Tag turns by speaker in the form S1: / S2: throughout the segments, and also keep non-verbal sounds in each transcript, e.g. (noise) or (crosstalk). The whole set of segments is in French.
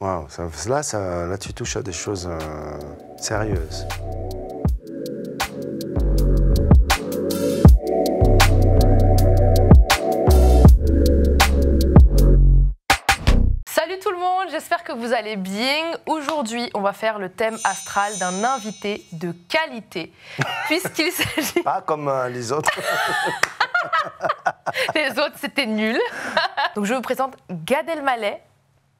S1: Waouh, là, tu touches à des choses euh, sérieuses.
S2: Salut tout le monde, j'espère que vous allez bien. Aujourd'hui, on va faire le thème astral d'un invité de qualité, (laughs) puisqu'il s'agit...
S1: Pas comme euh, les autres.
S2: (laughs) les autres, c'était nul. (laughs) Donc je vous présente Gadel Elmaleh,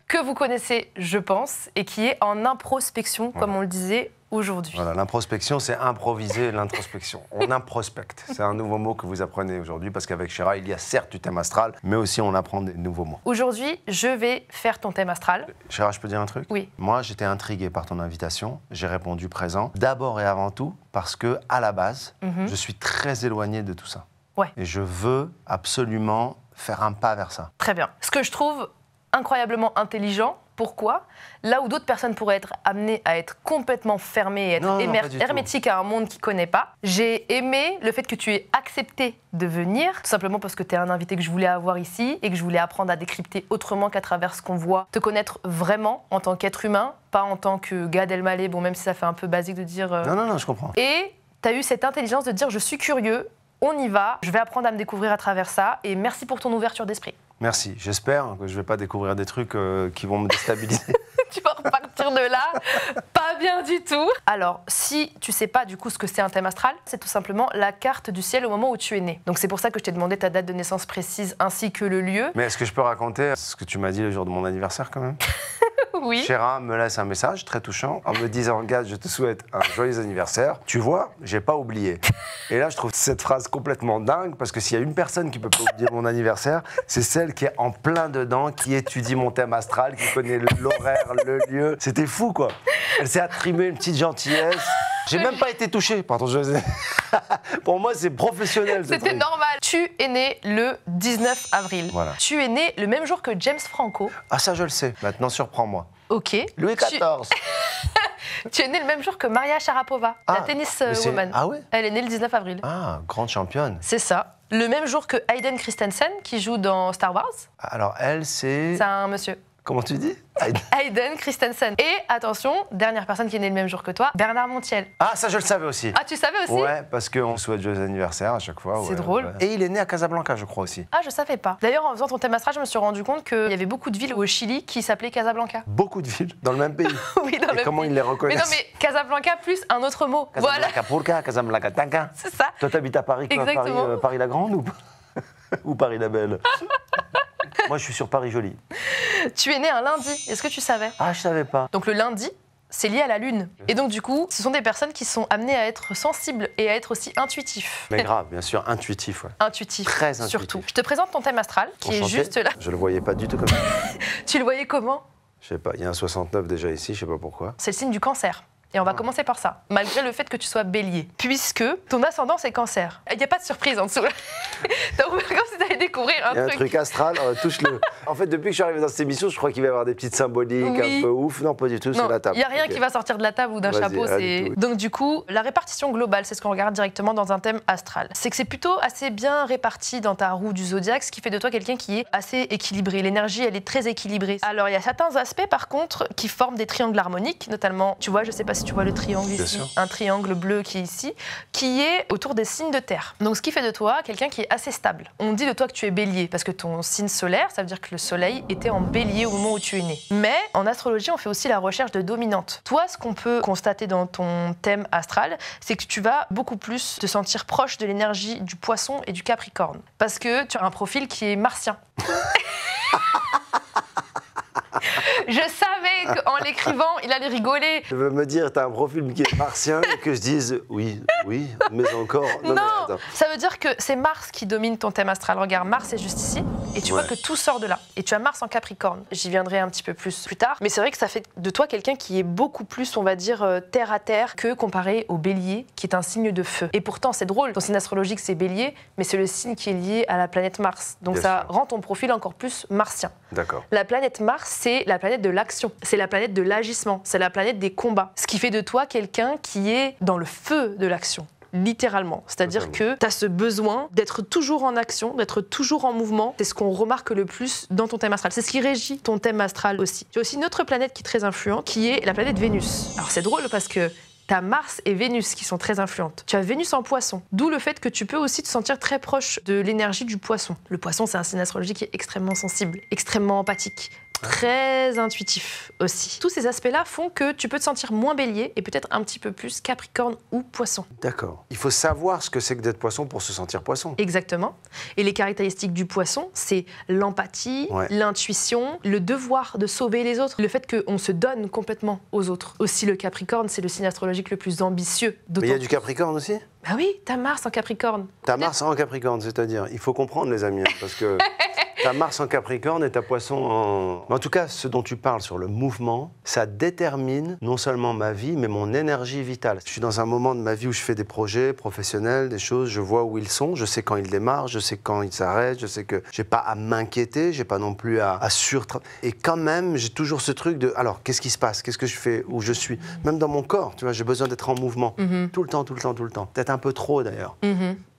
S2: que vous connaissez, je pense, et qui est en introspection, comme on le disait aujourd'hui.
S1: Voilà, l'introspection, c'est improviser l'introspection. (laughs) On introspecte. C'est un nouveau mot que vous apprenez aujourd'hui, parce qu'avec Chéra, il y a certes du thème astral, mais aussi on apprend des nouveaux mots.
S2: Aujourd'hui, je vais faire ton thème astral.
S1: Chéra, je peux dire un truc Oui. Moi, j'étais intrigué par ton invitation. J'ai répondu présent. D'abord et avant tout, parce que, à la base, mhm. je suis très éloigné de tout ça. Ouais. Et je veux absolument faire un pas vers ça.
S2: Très bien. Ce que je trouve incroyablement intelligent. Pourquoi Là où d'autres personnes pourraient être amenées à être complètement fermées et être hermétiques à un monde qu'ils ne connaissent pas, j'ai aimé le fait que tu aies accepté de venir, tout simplement parce que tu es un invité que je voulais avoir ici et que je voulais apprendre à décrypter autrement qu'à travers ce qu'on voit, te connaître vraiment en tant qu'être humain, pas en tant que gars Elmaleh, bon même si ça fait un peu basique de dire... Euh, non, non, non, je comprends. Et tu as eu cette intelligence de dire je suis curieux, on y va, je vais apprendre à me découvrir à travers ça et merci pour ton ouverture d'esprit.
S1: Merci. J'espère que je ne vais pas découvrir des trucs euh, qui vont me
S2: déstabiliser. (laughs) tu vas repartir de là, pas bien du tout. Alors, si tu sais pas du coup ce que c'est un thème astral, c'est tout simplement la carte du ciel au moment où tu es né. Donc c'est pour ça que je t'ai demandé ta date de naissance précise ainsi que le lieu.
S1: Mais est-ce que je peux raconter ce que tu m'as dit le jour de mon anniversaire quand même (laughs) Chéra me laisse un message très touchant en me disant Gaz, je te souhaite un joyeux anniversaire. Tu vois, j'ai pas oublié. (laughs) Et là, je trouve cette phrase complètement dingue parce que s'il y a une personne qui peut pas oublier mon anniversaire, c'est celle qui est en plein dedans, qui étudie mon thème astral, qui connaît l'horaire, le lieu. C'était fou, quoi. Elle s'est attribuée une petite gentillesse. J'ai même pas été touché, Je... (laughs) Pour moi, c'est professionnel. C'était
S2: normal. Tu es né le 19 avril. Tu es né le même jour que James Franco. Ah ça, je le sais. Maintenant, surprends-moi. Ok. Louis XIV. (laughs) Tu... es né le même jour que Maria Sharapova, la ah, euh, woman. Ah oui Elle est née le 19 avril. Ah,
S1: grande championne. C'est
S2: ça. Le même jour que Hayden Christensen, qui joue dans Star Wars.
S1: Alors elle, c'est. C'est un monsieur. Comment tu dis
S2: Hayden. Christensen. Et attention, dernière personne qui est née le même jour que toi, Bernard Montiel. Ah, ça
S1: je le savais aussi. Ah, tu
S2: savais aussi Ouais,
S1: parce qu'on souhaite joyeux anniversaire à chaque fois. C'est drôle. Et il est né à Casablanca, je crois aussi.
S2: Ah, je savais pas. D'ailleurs, en faisant ton thème astral, je me suis rendu compte qu'il y avait beaucoup de villes au Chili qui s'appelaient Casablanca.
S1: Beaucoup de villes Dans le même pays (laughs) Oui, dans le comment pays. ils les reconnaissent Mais non,
S2: mais Casablanca plus un autre mot. Casablanca
S1: voilà. Casablanca Tanka. C'est ça. Toi, t'habites à Paris, euh, Exactement. Paris, la Grande ou (laughs) Paris la Belle (laughs) (laughs) Moi, je suis sur Paris Jolie.
S2: Tu es né un lundi, est-ce que tu savais Ah, je savais pas. Donc le lundi, c'est lié à la Lune. Et donc, du coup, ce sont des personnes qui sont amenées à être sensibles et à être aussi intuitifs. Mais
S1: grave, bien sûr, intuitif, ouais.
S2: Intuitif. Très Surtout. Je te présente ton thème astral, qui est juste là. Je
S1: le voyais pas du tout comme ça.
S2: (laughs) tu le voyais comment
S1: Je sais pas, il y a un 69 déjà ici, je sais pas pourquoi.
S2: C'est le signe du cancer. Et on va ah. commencer par ça, malgré le fait que tu sois bélier, puisque ton ascendant, c'est cancer. Il n'y a pas de surprise en dessous. T'as (laughs) Donc, comme si tu allais découvrir un, Il y a truc. un truc
S1: astral, euh, touche-le. (laughs) en fait, depuis que je suis arrivé dans cette émission, je crois qu'il va y avoir des petites symboliques un peu ouf. Non, pas du tout, c'est la table. Il n'y a rien qui va
S2: sortir de la table ou d'un chapeau. Donc, du coup, la répartition globale, c'est ce qu'on regarde directement dans un thème astral. C'est que c'est plutôt assez bien réparti dans ta roue du zodiaque, ce qui fait de toi quelqu'un qui est assez équilibré. L'énergie, elle est très équilibrée. Alors, il y a certains aspects, par contre, qui forment des triangles harmoniques, notamment, tu vois, je sais pas si tu vois le triangle ici, un triangle bleu qui est ici, qui est autour des signes de terre. Donc ce qui fait de toi quelqu'un qui est assez stable. On dit de toi que tu es bélier parce que ton signe solaire, ça veut dire que le soleil était en bélier au moment où tu es né. Mais en astrologie, on fait aussi la recherche de dominante. Toi, ce qu'on peut constater dans ton thème astral, c'est que tu vas beaucoup plus te sentir proche de l'énergie du poisson et du capricorne parce que tu as un profil qui est martien. (laughs) je savais qu'en l'écrivant, il allait rigoler.
S1: Je veux me dire, t'as un profil qui est martien et que je dise oui, oui, mais encore. Non,
S2: ça veut dire que c'est Mars qui domine ton thème astral. Regarde, Mars est juste ici et tu vois que tout sort de là. Et tu as Mars en Capricorne. J'y viendrai un petit peu plus plus tard. Mais c'est vrai que ça fait de toi quelqu'un qui est beaucoup plus, on va dire, euh, terre à terre que comparé au bélier, qui est un signe de feu. Et pourtant, c'est drôle. Ton signe astrologique, c'est bélier, mais c'est le signe qui est lié à la planète Mars. Donc ça rend ton profil encore plus martien. D'accord. La planète Mars, c'est la planète de l'action, c'est la planète de l'agissement, c'est la planète des combats. Ce qui fait de toi quelqu'un qui est dans le feu de l'action littéralement. C'est-à-dire que tu as ce besoin d'être toujours en action, d'être toujours en mouvement. C'est ce qu'on remarque le plus dans ton thème astral. C'est ce qui régit ton thème astral aussi. Tu as aussi une autre planète qui est très influente, qui est la planète Vénus. Alors c'est drôle parce que as Mars et Vénus qui sont très influentes. Tu as Vénus en poisson, d'où le fait que tu peux aussi te sentir très proche de l'énergie du poisson. Le poisson, c'est un signe astrologique qui est extrêmement sensible, extrêmement empathique, très intuitif aussi. Tous ces aspects-là font que tu peux te sentir moins bélier et peut-être un petit peu plus capricorne ou poisson. D'accord. Il faut savoir ce que c'est que d'être poisson pour se
S1: sentir poisson.
S2: Exactement. Et les caractéristiques du poisson, c'est l'empathie, l'intuition, le devoir de sauver les autres, le fait qu'on se donne complètement aux autres. Aussi, le capricorne, c'est le signe astrologique le plus ambitieux. Mais il y a du capricorne aussi bah oui, t'as Mars en Capricorne.
S1: T'as Mars en Capricorne, c'est-à-dire, il faut comprendre les amis, hein, parce que (laughs) t'as Mars en Capricorne et t'as Poisson en... En tout cas, ce dont tu parles sur le mouvement, ça détermine non seulement ma vie, mais mon énergie vitale. Je suis dans un moment de ma vie où je fais des projets professionnels, des choses, je vois où ils sont, je sais quand ils démarrent, je sais quand ils s'arrêtent, je sais que j'ai pas à m'inquiéter, j'ai pas non plus à, à sur... Et quand même, j'ai toujours ce truc de, alors, qu'est-ce qui se passe Qu'est-ce que je fais Où je suis Même dans mon corps, tu vois, j'ai besoin d'être en mouvement. Mhm. Tout le temps, tout le temps, tout le temps un peu trop d'ailleurs.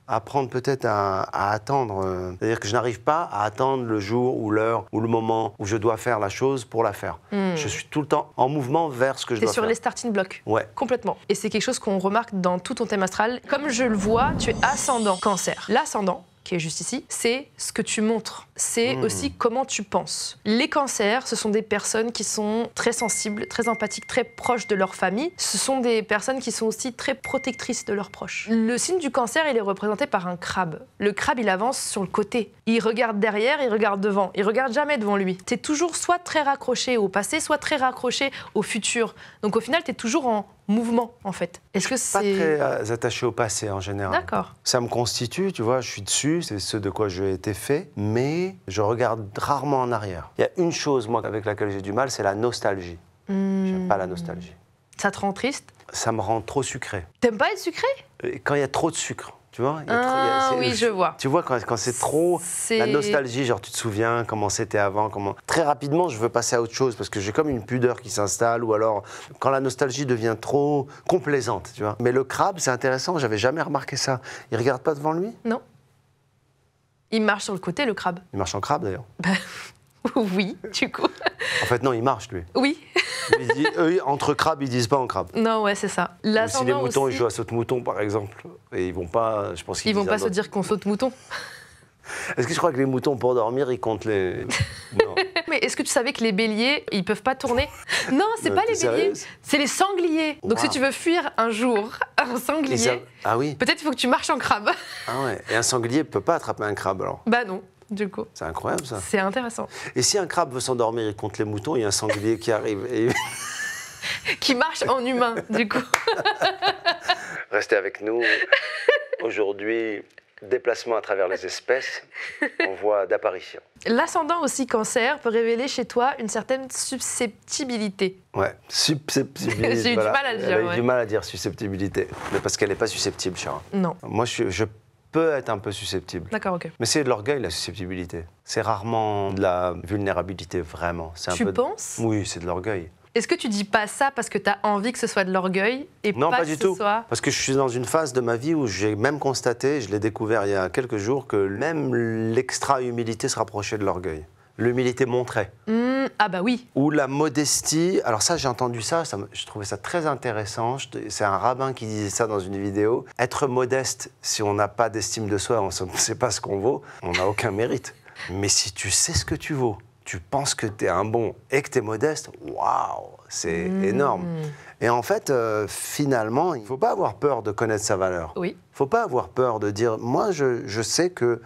S1: apprendre mhm. peut-être à, attendre. Euh, c'est-à-dire que je n'arrive pas à attendre le jour ou l'heure ou le moment où je dois faire la chose pour la faire. Mhm. Je suis tout le temps en mouvement vers ce que je dois faire. C'est sur les
S2: starting blocks. Ouais. Complètement. Et c'est quelque chose qu'on remarque dans tout ton thème astral. Comme je le vois, tu es ascendant cancer. L'ascendant, qui est juste ici, c'est ce que tu montres. C'est mmh. aussi comment tu penses. Les cancers, ce sont des personnes qui sont très sensibles, très empathiques, très proches de leur famille. Ce sont des personnes qui sont aussi très protectrices de leurs proches. Le signe du cancer, il est représenté par un crabe. Le crabe, il avance sur le côté. Il regarde derrière, il regarde devant. Il regarde jamais devant lui. Tu es toujours soit très raccroché au passé, soit très raccroché au futur. Donc au final, tu es toujours en mouvement, en fait. Est-ce que c'est... Pas très
S1: euh, attaché au passé, en général. D'accord. Ça me constitue, tu vois, je suis dessus, c'est ce de quoi j'ai été fait, mais je regarde rarement en arrière. Il y a une chose, moi, avec laquelle j'ai du mal, c'est la nostalgie.
S2: Je hmm. J'aime pas la nostalgie. Ça te rend triste
S1: Ça me rend trop sucré.
S2: T'aimes pas être sucré
S1: Quand il y a trop de sucre. Tu vois
S2: ah, Oui, je vois.
S1: Tu vois, quand, c'est trop la nostalgie, genre tu te souviens comment c'était avant, comment. Très rapidement, je veux passer à autre chose parce que j'ai comme une pudeur qui s'installe ou alors quand la nostalgie devient trop complaisante, tu vois. Mais le crabe, c'est intéressant, j'avais jamais remarqué ça. Il regarde pas devant lui Non. Il marche
S2: sur le côté, le crabe.
S1: Il marche en crabe d'ailleurs. Bah,
S2: (laughs) Oui, du coup.
S1: En fait, non, il marche, lui. Oui. entre crabes, ils disent pas en crabe.
S2: Non, ouais, c'est ça. si les moutons, ils jouent à
S1: mouton par exemple. Et ils vont pas, je pense qu'ils vont pas se dire
S2: qu'on saute-mouton.
S1: Est-ce que je crois que les moutons, pour dormir, ils comptent les. (laughs) Non.
S2: Mais est-ce que tu savais que les béliers, ils peuvent pas tourner (laughs) Non, c'est pas les béliers, c'est les sangliers. Donc si tu veux fuir un jour un sanglier, ah oui. peut-être qu'il faut que tu marches en crabe.
S1: Ah ouais, et un sanglier peut pas attraper un crabe alors Bah non coup. C'est incroyable ça. C'est intéressant. Et si un crabe veut s'endormir, contre les moutons, il y a un sanglier qui arrive. Et...
S2: (laughs) qui marche en humain, du coup. (laughs)
S1: Restez avec nous. Aujourd'hui, déplacement à travers les espèces on voit d'apparition.
S2: L'ascendant aussi cancer peut révéler chez toi une certaine susceptibilité.
S1: Ouais, susceptibilité. (laughs) J'ai eu du mal à dire. J'ai eu du mal à dire susceptibilité. Mais parce qu'elle n'est pas susceptible, Sharon. Non. Moi, je, je peut être un peu susceptible. D'accord, ok. Mais c'est de l'orgueil, la susceptibilité. C'est rarement de la vulnérabilité, vraiment. Un tu peu penses Oui, c'est de l'orgueil.
S2: Est-ce que tu dis pas ça parce que tu as envie que ce soit de l'orgueil
S1: et non, pas, du tout. Parce que je suis dans une phase de ma vie où j'ai même constaté, je l'ai découvert il y a quelques jours, que même l'extra-humilité se rapprochait de l'orgueil l'humilité montrée.
S2: Mmh, ah bah oui.
S1: Ou la modestie. Alors ça, j'ai entendu ça, ça, je trouvais ça très intéressant. C'est un rabbin qui disait ça dans une vidéo. Être modeste, si on n'a pas d'estime de soi, on ne sait pas ce qu'on vaut, on n'a aucun mérite. Mais si tu sais ce que tu vaux, tu penses que tu es un bon et que tu es modeste, waouh, c'est mmh. énorme. Et en fait, euh, finalement, il ne faut pas avoir peur de connaître sa valeur. Oui. Il ne faut pas avoir peur de dire, moi, je, je sais que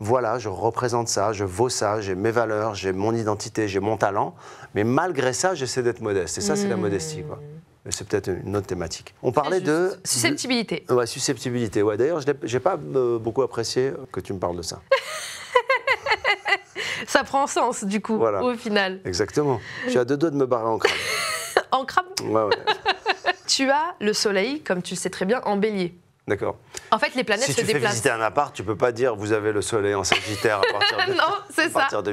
S1: voilà, je représente ça, je vaux ça, j'ai mes valeurs, j'ai mon identité, j'ai mon talent. Mais malgré ça, j'essaie d'être modeste. Et ça, c'est la hmm. modestie. Quoi. c'est peut-être une autre thématique. On parlait de...
S2: Susceptibilité.
S1: Ouais, susceptibilité. Ouais, D'ailleurs, je n'ai pas euh, beaucoup apprécié que tu me parles de ça. (laughs) ça prend sens, du coup, au final. Exactement. Tu as deux doigts de me barrer en crabe. (laughs) en crabe ouais, ouais.
S2: (laughs) tu as le soleil, comme tu le sais très bien, en bélier. D'accord. En fait, les planètes si se déplacent. Si tu fais visiter
S1: un appart, tu peux pas dire vous avez le soleil en Sagittaire à partir de,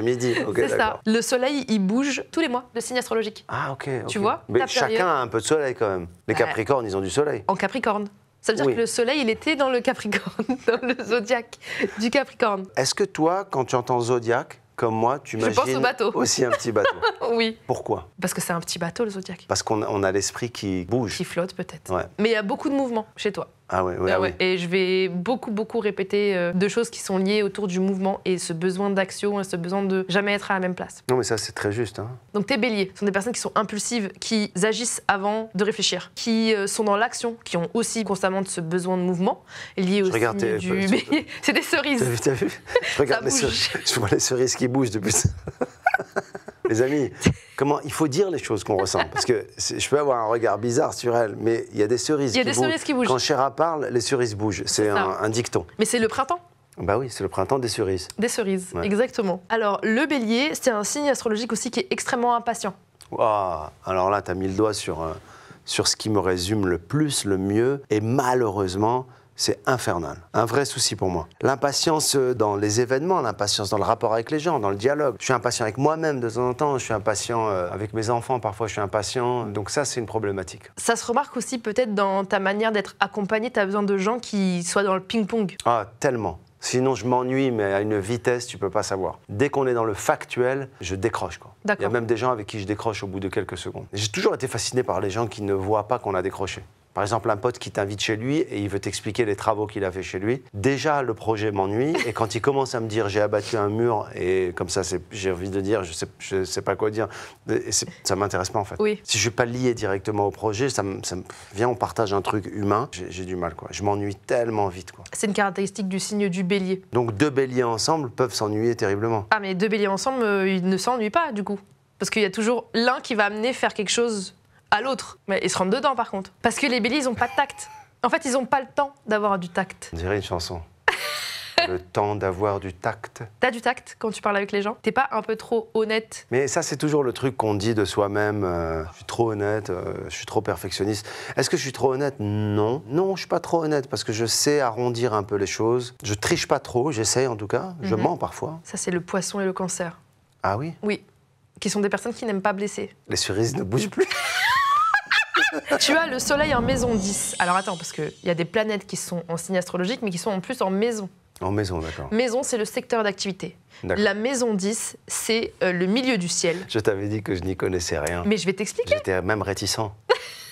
S1: (laughs) midi. c'est ça.
S2: Le soleil, il bouge tous les mois, le signe astrologique.
S1: Ah, ok. Tu vois chacun a un peu de soleil quand même. Les Capricornes, ils ont du soleil.
S2: En Capricorne. Ça veut dire que le soleil, il était dans le Capricorne, (laughs) dans le zodiaque du Capricorne.
S1: Est-ce que toi, quand tu entends zodiaque, comme moi, tu imagines aussi un petit bateau. (laughs) oui. Pourquoi
S2: Parce que c'est un petit bateau, le zodiaque.
S1: Parce qu'on a l'esprit qui bouge. Qui flotte peut-être.
S2: Mais il y a beaucoup de mouvements chez toi. Ah ouais, ah ah Et je vais beaucoup, beaucoup répéter euh, deux choses qui sont liées autour du mouvement et ce besoin d'action et ce besoin de jamais être à la même place.
S1: Non, mais ça, c'est très juste. Hein.
S2: Donc, tes béliers sont des personnes qui sont impulsives, qui agissent avant de réfléchir, qui euh, sont dans l'action, qui ont aussi constamment ce besoin de mouvement lié au du (laughs) C'est des cerises.
S1: T'as vu, as vu regarde les cerises. Je vois les cerises qui bougent depuis ça. (laughs) les amis, comment il faut dire les choses qu'on ressent. Parce que je peux avoir un regard bizarre sur elle, mais il y a des cerises, qui, bougent. Quand Chéra parle, les cerises bougent. C'est un, dicton.
S2: Mais c'est le printemps.
S1: Bah oui, c'est le printemps des cerises.
S2: Des cerises, exactement. Alors, le bélier, c'est un signe astrologique aussi qui est extrêmement impatient.
S1: Alors là, tu as mis le doigt sur, euh, sur ce qui me résume le plus, le mieux, et malheureusement, c'est infernal. Un vrai souci pour moi. L'impatience euh, dans les événements, l'impatience dans le rapport avec les gens, dans le dialogue. Je suis impatient avec moi-même de temps en temps, je suis impatient euh, avec mes enfants, parfois je suis impatient. Donc ça, c'est une problématique.
S2: Ça se remarque aussi peut-être dans ta manière d'être accompagné, tu as besoin de gens qui soient dans le ping-pong.
S1: Ah, tellement. Sinon, je m'ennuie, mais à une vitesse, tu peux pas savoir. Dès qu'on est dans le factuel, je décroche. Quoi. Il y a même des gens avec qui je décroche au bout de quelques secondes. J'ai toujours été fasciné par les gens qui ne voient pas qu'on a décroché. Par exemple, un pote qui t'invite chez lui et il veut t'expliquer les travaux qu'il a fait chez lui. Déjà, le projet m'ennuie. (laughs) Et quand il commence à me dire j'ai abattu un mur et comme ça, j'ai envie de dire je sais, sais pas quoi dire, ça m'intéresse pas en fait. Si je suis pas lié directement au projet, ça me, vient, on partage un truc humain. J'ai du mal quoi. Je m'ennuie tellement vite quoi.
S2: C'est une caractéristique du signe du bélier.
S1: Donc deux béliers ensemble peuvent s'ennuyer terriblement.
S2: Ah mais deux béliers ensemble, euh, ils ne s'ennuient pas du coup. Parce qu'il y a toujours l'un qui va amener faire quelque chose à l'autre. Mais ils se rendent dedans, par contre. Parce que les Billy, ils n'ont pas de tact. En fait, ils n'ont pas le temps d'avoir du tact.
S1: On dirait une chanson. (laughs) le temps d'avoir du tact.
S2: T'as du tact quand tu parles avec les gens T'es pas un peu trop honnête
S1: Mais ça, c'est toujours le truc qu'on dit de soi-même. Euh, je suis trop honnête, euh, je suis trop perfectionniste. Est-ce que je suis trop honnête Non. Non, je suis pas trop honnête parce que je sais arrondir un peu les choses. Je triche pas trop, j'essaye en tout cas. Je mhm. mens
S2: parfois. Ça, c'est le poisson et le cancer. Ah oui Oui. Qui sont des personnes qui n'aiment pas blesser.
S1: Les cerises ne bougent plus. (laughs)
S2: tu as le soleil en maison 10. Alors attends, parce qu'il y a des planètes qui sont en signe astrologique, mais qui sont en plus en maison.
S1: En maison, d'accord.
S2: Maison, c'est le secteur d'activité. La maison 10, c'est euh, le milieu du ciel.
S1: Je t'avais dit que je n'y connaissais rien. Mais je vais t'expliquer. J'étais même réticent.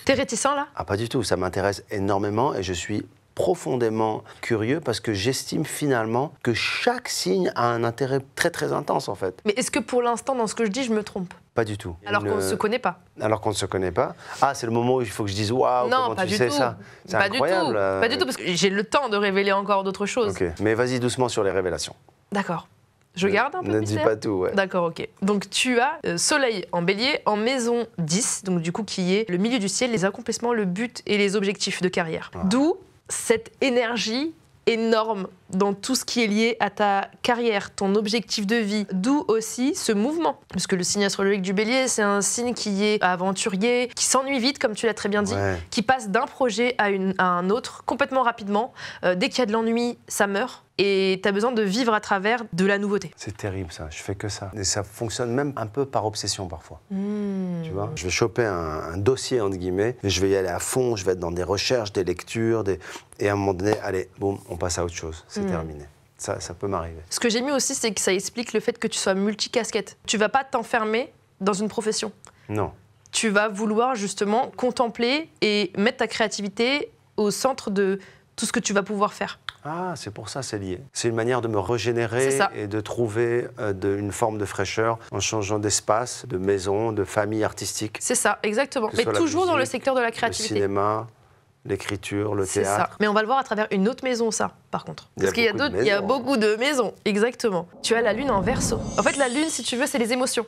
S2: T'es réticent là
S1: Ah, pas du tout. Ça m'intéresse énormément et je suis profondément curieux parce que j'estime finalement que chaque signe a un intérêt très très intense en fait.
S2: Mais est-ce que pour l'instant, dans ce que je dis, je me trompe
S1: pas du tout. Alors qu'on ne se euh, connaît pas. Alors qu'on ne se connaît pas. Ah, c'est le moment où il faut que je dise waouh, comment pas tu du sais ça C'est incroyable. Du tout. Euh. Pas du tout,
S2: parce que j'ai le temps de révéler encore d'autres choses. Ok,
S1: mais vas-y doucement sur les révélations.
S2: D'accord. Je garde un peu Ne dis pas tout, ouais. D'accord, ok. Donc tu as euh, Soleil en bélier, en maison 10, donc du coup qui est le milieu du ciel, les accomplissements, le but et les objectifs de carrière. D'où cette énergie énorme dans tout ce qui est lié à ta carrière, ton objectif de vie, d'où aussi ce mouvement. Parce que le signe astrologique du bélier, c'est un signe qui est aventurier, qui s'ennuie vite, comme tu l'as très bien dit, qui passe d'un projet à, une, un autre complètement rapidement. Euh, dès qu'il y a de l'ennui, ça meurt et tu as besoin de vivre à travers de la nouveauté.
S1: C'est terrible ça, je fais que ça. Et ça fonctionne même un peu par obsession parfois.
S2: Hmm. Tu vois,
S1: je vais choper un, dossier entre guillemets, je vais y aller à fond, je vais être dans des recherches, des lectures, des... et à un moment donné, allez, boum, on passe à autre chose. Hmm. terminé. Ça, ça peut m'arriver.
S2: Ce que j'ai mis aussi, c'est que ça explique le fait que tu sois multicasquette. Tu vas pas t'enfermer dans une profession. Non. Tu vas vouloir justement contempler et mettre ta créativité au centre de tout ce que tu vas pouvoir faire. Ah, c'est pour
S1: ça, c'est lié. C'est une manière de me régénérer et de trouver euh, une forme de fraîcheur en changeant d'espace, de maison, de famille artistique.
S2: C'est ça, exactement. Mais toujours dans le secteur de la créativité. Le
S1: cinéma, l'écriture, le théâtre. Ça.
S2: Mais on va le voir à travers une autre maison, ça, par contre. Parce qu'il y a, il y a beaucoup hein. de maisons, exactement. Tu as la lune en verso. En fait, la lune, si tu veux, c'est les émotions.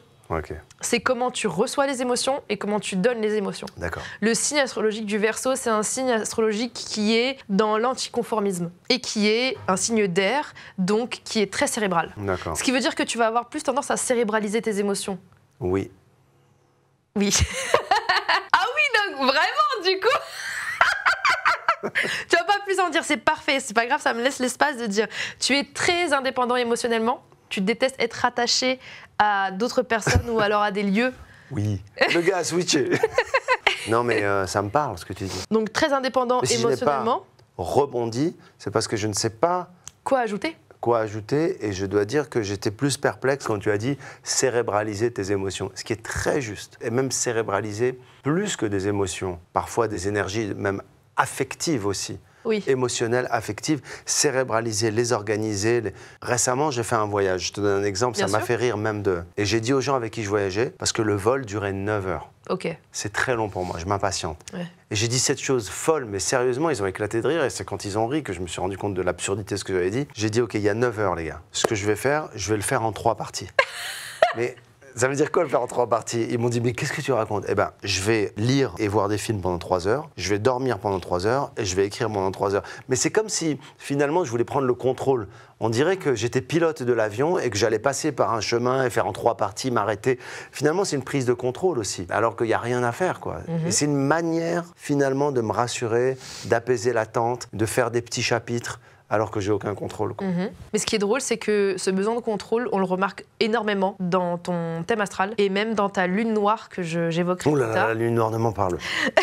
S2: C'est comment tu reçois les émotions et comment tu donnes les émotions. D'accord. Le signe astrologique du verso, c'est un signe astrologique qui est dans l'anticonformisme et qui est un signe d'air, donc qui est très cérébral. D'accord. Ce qui veut dire que tu vas avoir plus tendance à cérébraliser tes émotions. Oui. Oui. (laughs) ah oui, donc vraiment, du coup. (laughs) (laughs) tu vas pas plus en dire, c'est parfait, c'est pas grave, ça me laisse l'espace de dire tu es très indépendant émotionnellement, tu détestes être attaché à d'autres personnes ou alors à des lieux. Oui, le
S1: gars a switché. (laughs) non mais euh, ça me parle ce que tu dis.
S2: Donc très indépendant émotionnellement.
S1: rebondi, c'est parce que je ne sais pas quoi ajouter quoi ajouter et je dois dire que j'étais plus perplexe quand tu as dit cérébraliser tes émotions, ce qui est très juste. Et même cérébraliser plus que des émotions, parfois des énergies même affective aussi. Oui. émotionnelle, affective, cérébraliser, les organiser. Récemment, j'ai fait un voyage. Je te donne un exemple, ça m'a fait rire même de. Et j'ai dit aux gens avec qui je voyageais, parce que le vol durait 9 heures. Ok. C'est très long pour moi, je m'impatiente. Et j'ai dit cette chose folle, mais sérieusement, ils ont éclaté de rire. Et c'est quand ils ont ri que je me suis rendu compte de l'absurdité de ce que j'avais dit. J'ai dit, OK, il y a 9 heures, les gars. Ce que je vais faire, je vais le faire en trois parties. (laughs) mais ça veut dire quoi le faire en trois parties Ils m'ont dit mais qu'est-ce que tu racontes Eh ben, je vais lire et voir des films pendant trois heures, je vais dormir pendant trois heures et je vais écrire pendant trois heures. Mais c'est comme si finalement je voulais prendre le contrôle. On dirait que j'étais pilote de l'avion et que j'allais passer par un chemin et faire en trois parties, m'arrêter. Finalement, c'est une prise de contrôle aussi, alors qu'il n'y a rien à faire. Quoi. Mhm. c'est une manière finalement de me rassurer, d'apaiser l'attente, de faire des petits chapitres alors que j'ai aucun contrôle.
S2: Mhm. Mais ce qui est drôle, c'est que ce besoin de contrôle, on le remarque énormément dans ton thème astral et même dans ta lune noire que j'évoque très La
S1: lune noire ne m'en parle.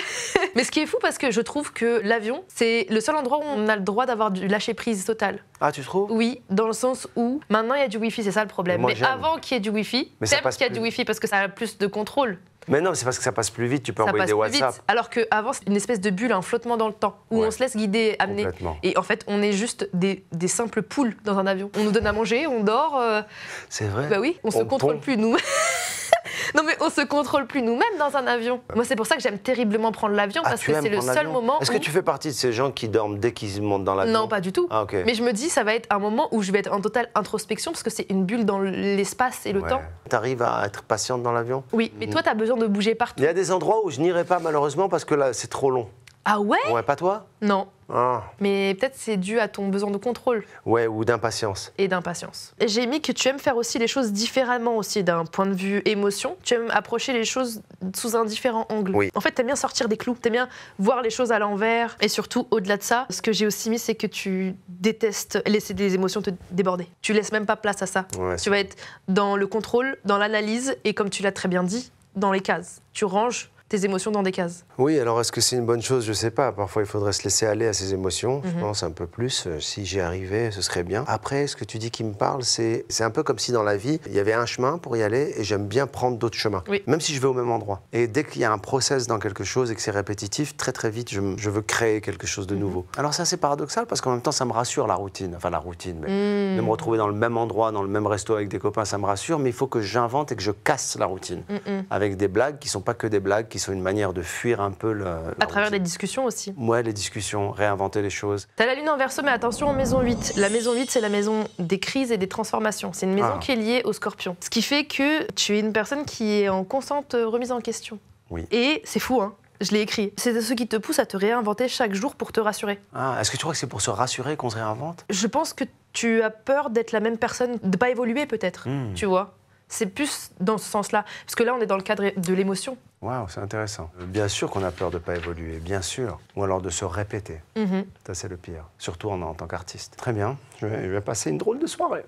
S2: (laughs) Mais ce qui est fou, parce que je trouve que l'avion, c'est le seul endroit où on a le droit d'avoir du lâcher prise total. Ah, tu trouves Oui, dans le sens où maintenant il y a du Wi-Fi, c'est ça le problème. Mais avant qu'il y ait du Wi-Fi, c'est parce qu'il y a du Wi-Fi parce que ça a plus de contrôle. Mais non, c'est
S1: parce que ça passe plus vite, tu peux envoyer des WhatsApp.
S2: Alors qu'avant, c'est une espèce de bulle, un flottement dans le temps, où on se laisse guider, amener. Et en fait, on est juste des, simples poules dans un avion. On nous donne à manger, on dort. Euh, c'est vrai. Bah oui, on, se contrôle plus, nous. (laughs) (laughs) non, mais on se contrôle plus nous-mêmes dans un avion. Moi, c'est pour ça que j'aime terriblement prendre l'avion, ah, parce que c'est le seul moment. Est-ce que tu fais
S1: partie de ces gens qui dorment dès qu'ils montent dans l'avion Non,
S2: pas du tout. Ah, mais je me dis, ça va être un moment où je vais être en totale introspection, parce que c'est une bulle dans l'espace et le temps. temps.
S1: T'arrives à être patiente dans l'avion Oui, mais hmm. toi, t'as
S2: besoin de bouger partout. Il y a
S1: des endroits où je n'irai pas, malheureusement, parce que là, c'est trop long. Ah ouais Ouais, pas toi Non. Ah.
S2: Mais peut-être c'est dû à ton besoin de contrôle.
S1: Ouais, ou d'impatience.
S2: Et d'impatience. J'ai mis que tu aimes faire aussi les choses différemment aussi d'un point de vue émotion. Tu aimes approcher les choses sous un différent angle. Oui. En fait, tu aimes bien sortir des clous, aimes bien voir les choses à l'envers. Et surtout, au-delà de ça, ce que j'ai aussi mis, c'est que tu détestes laisser des émotions te déborder. Tu laisses même pas place à ça. tu vas être dans le contrôle, dans l'analyse et comme tu l'as très bien dit, dans les cases. Tu ranges tes émotions dans des cases.
S1: Oui, alors est-ce que c'est une bonne chose Je ne sais pas. Parfois, il faudrait se laisser aller à ses émotions, je mhm. pense, un peu plus. Euh, si j'y arrivais, ce serait bien. Après, ce que tu dis qui me parle, c'est un peu comme si dans la vie, il y avait un chemin pour y aller et j'aime bien prendre d'autres chemins, même si je vais au même endroit. Et dès qu'il y a un process dans quelque chose et que c'est répétitif, très très vite, je, je, veux créer quelque chose de mhm. nouveau. Alors ça, Alors, c'est paradoxal parce qu'en même temps, ça me rassure la routine. Enfin, la routine, mais hmm. de me retrouver dans le même endroit, dans le même resto avec des copains, ça me rassure, mais il faut que j'invente et que je casse la routine avec des blagues qui ne sont pas que des blagues sont une manière de fuir un peu le. À
S2: travers des discussions aussi.
S1: Ouais, les discussions, réinventer les choses.
S2: T'as la lune en verso, mais attention en maison 8. La maison 8, c'est la maison des crises et des transformations. C'est une maison ah. qui est liée au scorpion. Ce qui fait que tu es une personne qui est en constante euh, remise en question. Oui. Et c'est fou, hein je l'ai écrit. C'est ce qui te pousse à te réinventer chaque jour pour te rassurer.
S1: Ah, est-ce que tu crois que c'est pour se rassurer qu'on se réinvente
S2: Je pense que tu as peur d'être la même personne, de pas évoluer peut-être, hmm. tu vois. C'est plus dans ce sens-là. Parce que là, on est dans le cadre de l'émotion.
S1: Waouh, c'est intéressant. Euh, bien sûr qu'on a peur de ne pas évoluer, bien sûr. Ou alors de se répéter. Mhm. Ça, c'est le pire. Surtout en, tant qu'artiste. Très bien, je vais, passer une drôle de
S2: soirée.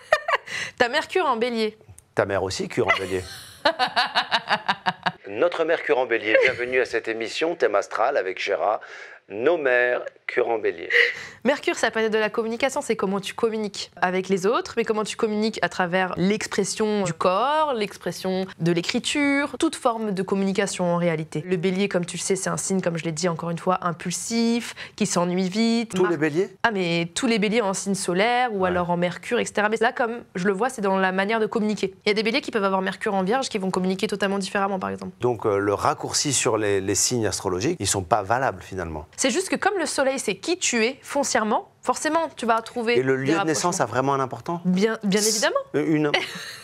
S2: (laughs) Ta mercure en bélier.
S1: Ta mère aussi, cure en bélier. (laughs) Notre mercure en bélier, bienvenue à cette émission Thème Astral avec Gérard en bélier.
S2: (laughs) Mercure, ça peut être de la communication, c'est comment tu communiques avec les autres, mais comment tu communiques à travers l'expression du corps, l'expression de l'écriture, toute forme de communication en réalité. Le bélier, comme tu le sais, c'est un signe, comme je l'ai dit encore une fois, impulsif, qui s'ennuie vite. Tous les béliers Ah, mais tous les béliers en signe solaire ou alors en Mercure, etc. Mais là, comme je le vois, c'est dans la manière de communiquer. Il y a des béliers qui peuvent avoir Mercure en Vierge qui vont communiquer totalement différemment, par exemple.
S1: Donc euh, le raccourci sur les, signes astrologiques, ils sont pas valables finalement.
S2: C'est juste que comme le soleil c'est qui tu es foncièrement, forcément, tu vas trouver. Et le lieu de naissance
S1: a vraiment un important Bien, bien évidemment. Euh, une.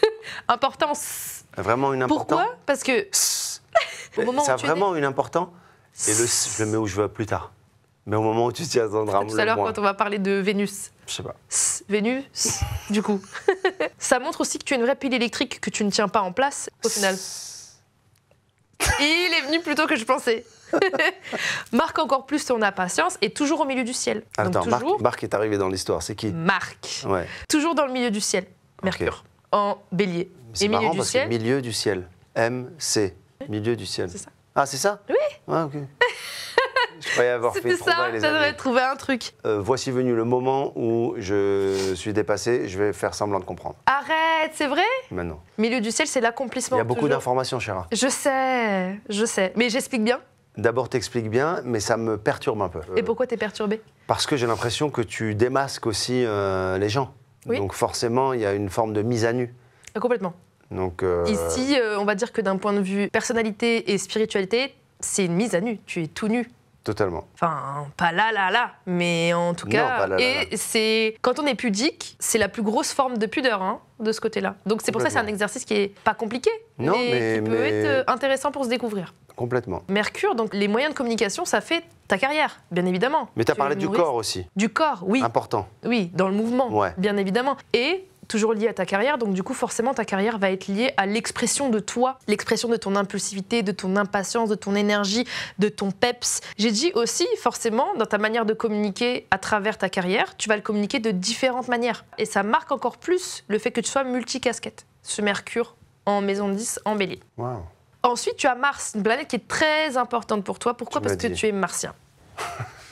S2: (laughs) importance.
S1: Vraiment une importance.
S2: Pourquoi Parce que. (laughs) au ça a vraiment
S1: une importance. Et le, je le mets où je veux plus tard. Mais au moment où tu t'y attendras. Tout à l'heure, quand on va
S2: parler de Vénus. Je sais pas. Vénus, du coup. (laughs) ça montre aussi que tu as une vraie pile électrique que tu ne tiens pas en place, au final. Il est venu plus tôt que je pensais. (laughs) marque encore plus ton impatience et toujours au milieu du ciel. Attends, Donc,
S1: Marc, est arrivé dans l'histoire, c'est qui
S2: Marc. Toujours dans le milieu du ciel, Mercure, en bélier. C'est marrant parce que
S1: milieu du ciel, M-C, milieu du ciel. C'est ça. Ah, c'est ça Oui. Ouais, ah, ok. (laughs) Je croyais avoir fait ça, les ça devrait
S2: trouver un truc.
S1: Euh, voici venu le moment où je suis dépassé, je vais faire semblant de comprendre.
S2: Arrête, c'est vrai Maintenant. Milieu du ciel, c'est l'accomplissement. Il y a beaucoup
S1: d'informations, Chéra.
S2: Je sais, je sais. Mais j'explique bien
S1: D'abord, t'expliques bien, mais ça me perturbe un peu.
S2: Et pourquoi t'es perturbé
S1: Parce que j'ai l'impression que tu démasques aussi euh, les gens. Donc forcément, il y a une forme de mise à nu. Ah, complètement. Donc, euh, Ici,
S2: euh, on va dire que d'un point de vue personnalité et spiritualité, c'est une mise à nu. Tu es tout nu. Totalement. Enfin, pas là, là, là, mais en tout cas. et c'est quand on est pudique, c'est la plus grosse forme de pudeur hein, de ce côté-là. Donc c'est pour ça que c'est un exercice qui est pas compliqué, mais, qui peut être euh, intéressant pour se découvrir. Complètement. Mercure, donc les moyens de communication, ça fait ta carrière, bien évidemment. Mais tu as parlé du corps aussi. Du corps, oui. Important. Oui, dans le mouvement, bien évidemment. Et toujours lié à ta carrière. Donc du coup, forcément, ta carrière va être liée à l'expression de toi, l'expression de ton impulsivité, de ton impatience, de ton énergie, de ton peps. J'ai dit aussi, forcément, dans ta manière de communiquer à travers ta carrière, tu vas le communiquer de différentes manières. Et ça marque encore plus le fait que tu sois multicasquette. Ce Mercure en maison 10 en bélier. Ensuite, tu as Mars, une planète qui est très importante pour toi. Pourquoi Parce que tu es martien. (laughs)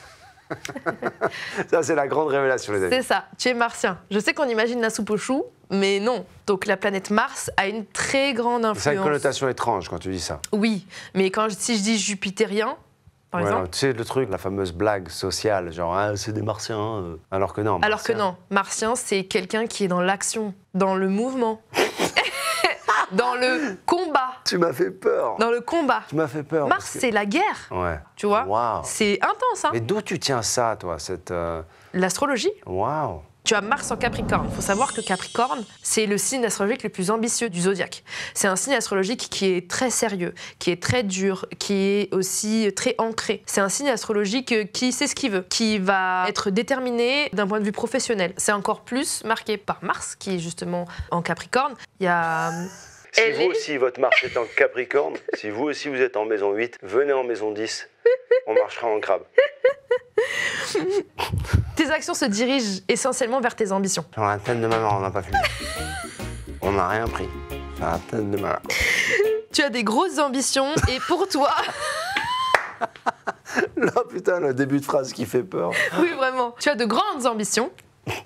S1: (laughs) ça, c'est la grande révélation, les amis. C'est
S2: ça, tu es martien. Je sais qu'on imagine la soupe aux choux, mais non. Donc la planète Mars a une très grande influence. C'est une connotation
S1: étrange quand tu dis ça.
S2: Oui, mais quand, si je dis jupitérien,
S1: Ouais, exemple... tu sais, le truc, la fameuse blague sociale, genre ah, c'est des martiens, euh. alors que non. Alors que
S2: non, martien, c'est quelqu'un qui est dans l'action, dans le mouvement. (laughs) dans le combat. Tu m'as fait peur. Dans le combat. Tu m'as fait peur. Mars, c'est la guerre.
S1: Ouais. Tu vois C'est intense. Hein. Mais d'où tu tiens ça, toi cette euh, L'astrologie. Waouh
S2: tu as Mars en Capricorne. Il faut savoir que Capricorne, c'est le signe astrologique le plus ambitieux du zodiaque. C'est un signe astrologique qui est très sérieux, qui est très dur, qui est aussi très ancré. C'est un signe astrologique qui sait ce qu'il veut, qui va être déterminé d'un point de vue professionnel. C'est encore plus marqué par Mars, qui est justement en Capricorne. Il y a
S1: si vous aussi, votre marche est en Capricorne, (laughs) si vous aussi vous êtes en maison 8, venez en maison 10. On marchera en crabe.
S2: (laughs) tes actions se dirigent essentiellement vers tes ambitions.
S1: Sur la tête de ma on n'a pas fini. (laughs) on n'a rien pris. Sur la tête de ma
S2: Tu as des grosses ambitions et pour toi.
S1: Là, putain, le début de phrase qui fait peur.
S2: Oui, vraiment. Tu as de grandes ambitions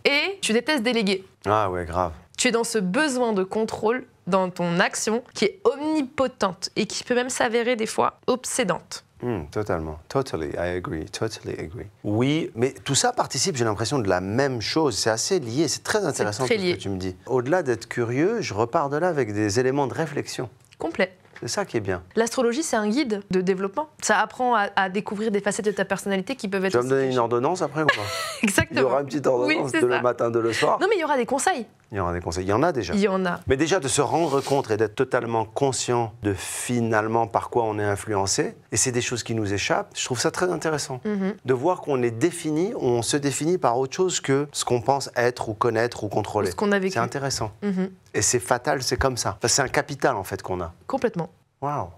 S2: et tu détestes déléguer.
S1: Ah ouais, grave.
S2: Tu es dans ce besoin de contrôle dans ton action qui est omnipotente et qui peut même s'avérer des fois obsédante.
S1: Hmm, totalement, totally, I agree, totally agree. Oui, mais tout ça participe, j'ai l'impression, de la même chose. C'est assez lié, c'est très intéressant ce que tu me dis. Au-delà d'être curieux, je repars de là avec des éléments de réflexion. Complet. C'est ça qui est bien.
S2: L'astrologie, c'est un guide de développement. Ça apprend à, découvrir des facettes de ta personnalité qui peuvent être. Tu vas me donner
S1: une ordonnance après ou pas (laughs) Exactement. Il y aura une petite ordonnance de le matin, de le soir. Non,
S2: mais il y aura des conseils.
S1: Il y en a des conseils. Il y en a déjà. Il y en a. Mais déjà de se rendre compte et d'être totalement conscient de finalement par quoi on est influencé, et c'est des choses qui nous échappent, je trouve ça très intéressant. Mhm. De voir qu'on est défini, on se définit par autre chose que ce qu'on pense être ou connaître ou contrôler. Ce qu'on a vécu. C'est intéressant. Mhm. Et c'est fatal, c'est comme ça. c'est un capital en fait qu'on a. Complètement. Waouh.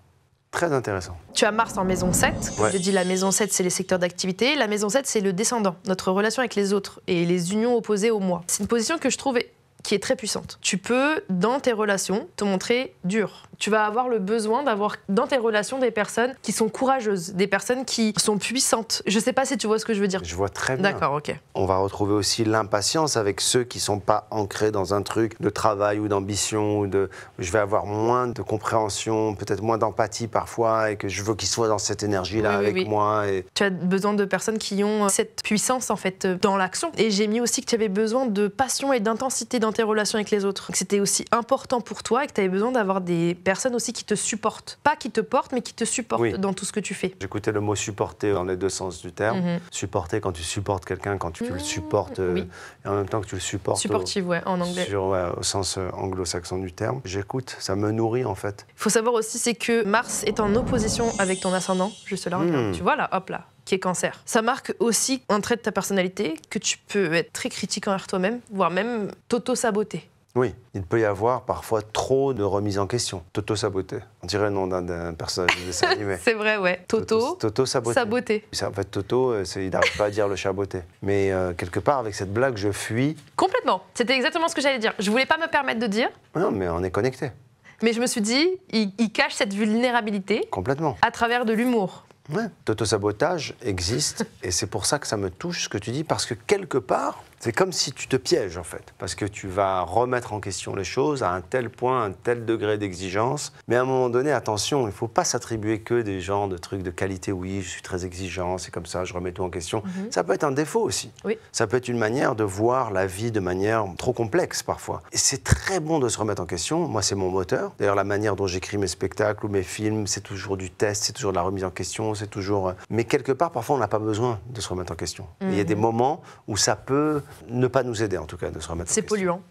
S1: Très intéressant.
S2: Tu as Mars en maison 7. je dis, la maison 7, c'est les secteurs d'activité. La maison 7, c'est le descendant, notre relation avec les autres et les unions opposées au moi. C'est une position que je trouve qui est très puissante. Tu peux, dans tes relations, te montrer dur. Tu vas avoir le besoin d'avoir dans tes relations des personnes qui sont courageuses, des personnes qui sont puissantes. Je sais pas si tu vois ce que je veux dire. Je vois
S1: très bien. D'accord, ok. On va retrouver aussi l'impatience avec ceux qui sont pas ancrés dans un truc de travail ou d'ambition ou de je vais avoir moins de compréhension, peut-être moins d'empathie parfois et que je veux qu'ils soient dans cette énergie là avec
S2: moi et... tu as besoin de personnes qui ont cette puissance en fait euh, dans l'action et j'ai mis aussi que tu avais besoin de passion et d'intensité dans tes relations avec les autres, que c'était aussi important pour toi et que tu avais besoin d'avoir des personnes aussi qui te supportent. Pas qui te portent, mais qui te supportent dans tout ce que tu fais.
S1: J'écoutais le mot supporter dans les deux sens du terme. Mhm. Supporter quand tu supportes quelqu'un, quand tu, le mmh, supportes, euh, et en même temps que tu le supportes. Supportive, ouais, en anglais. au sens euh, anglo-saxon du terme. J'écoute, ça me nourrit en fait. Il
S2: faut savoir aussi, c'est que Mars est en opposition avec ton ascendant, juste là, mmh. tu vois là, hop là, qui est cancer. Ça marque aussi un trait de ta personnalité que tu peux être très critique envers toi-même, voire même Toto saboter
S1: Oui, il peut y avoir parfois trop de remises en question. Toto saboté. On dirait le nom d'un personnage de dessin (laughs) c'est
S2: vrai, ouais. Toto.
S1: Toto saboté. En fait, Toto, euh, il n'arrive pas à dire le chaboté. Mais euh, quelque part, avec cette blague, je fuis.
S2: Complètement. C'était exactement ce que j'allais dire. Je voulais pas me permettre de dire.
S1: Non, mais on est connecté.
S2: Mais je me suis dit, il cache cette vulnérabilité. Complètement. À travers de l'humour. Ouais.
S1: sabotage existe et c'est pour ça que ça me touche ce que tu dis, parce que quelque part, c'est comme si tu te pièges en fait, parce que tu vas remettre en question les choses à un tel point, un tel degré d'exigence. Mais à un moment donné, attention, il ne faut pas s'attribuer que des gens de trucs de qualité. Oui, je suis très exigeant, c'est comme ça, je remets tout en question. Mhm. Ça peut être un défaut aussi. Oui. Ça peut être une manière de voir la vie de manière trop complexe parfois. Et c'est très bon de se remettre en question. Moi, c'est mon moteur. D'ailleurs, la manière dont j'écris mes spectacles ou mes films, c'est toujours du test, c'est toujours de la remise en question, c'est toujours. Euh, mais quelque part, parfois, on n'a pas besoin de se remettre en question. Mhm. Il y a des moments où ça peut ne pas nous aider en tout cas de se remettre. C'est
S2: polluant.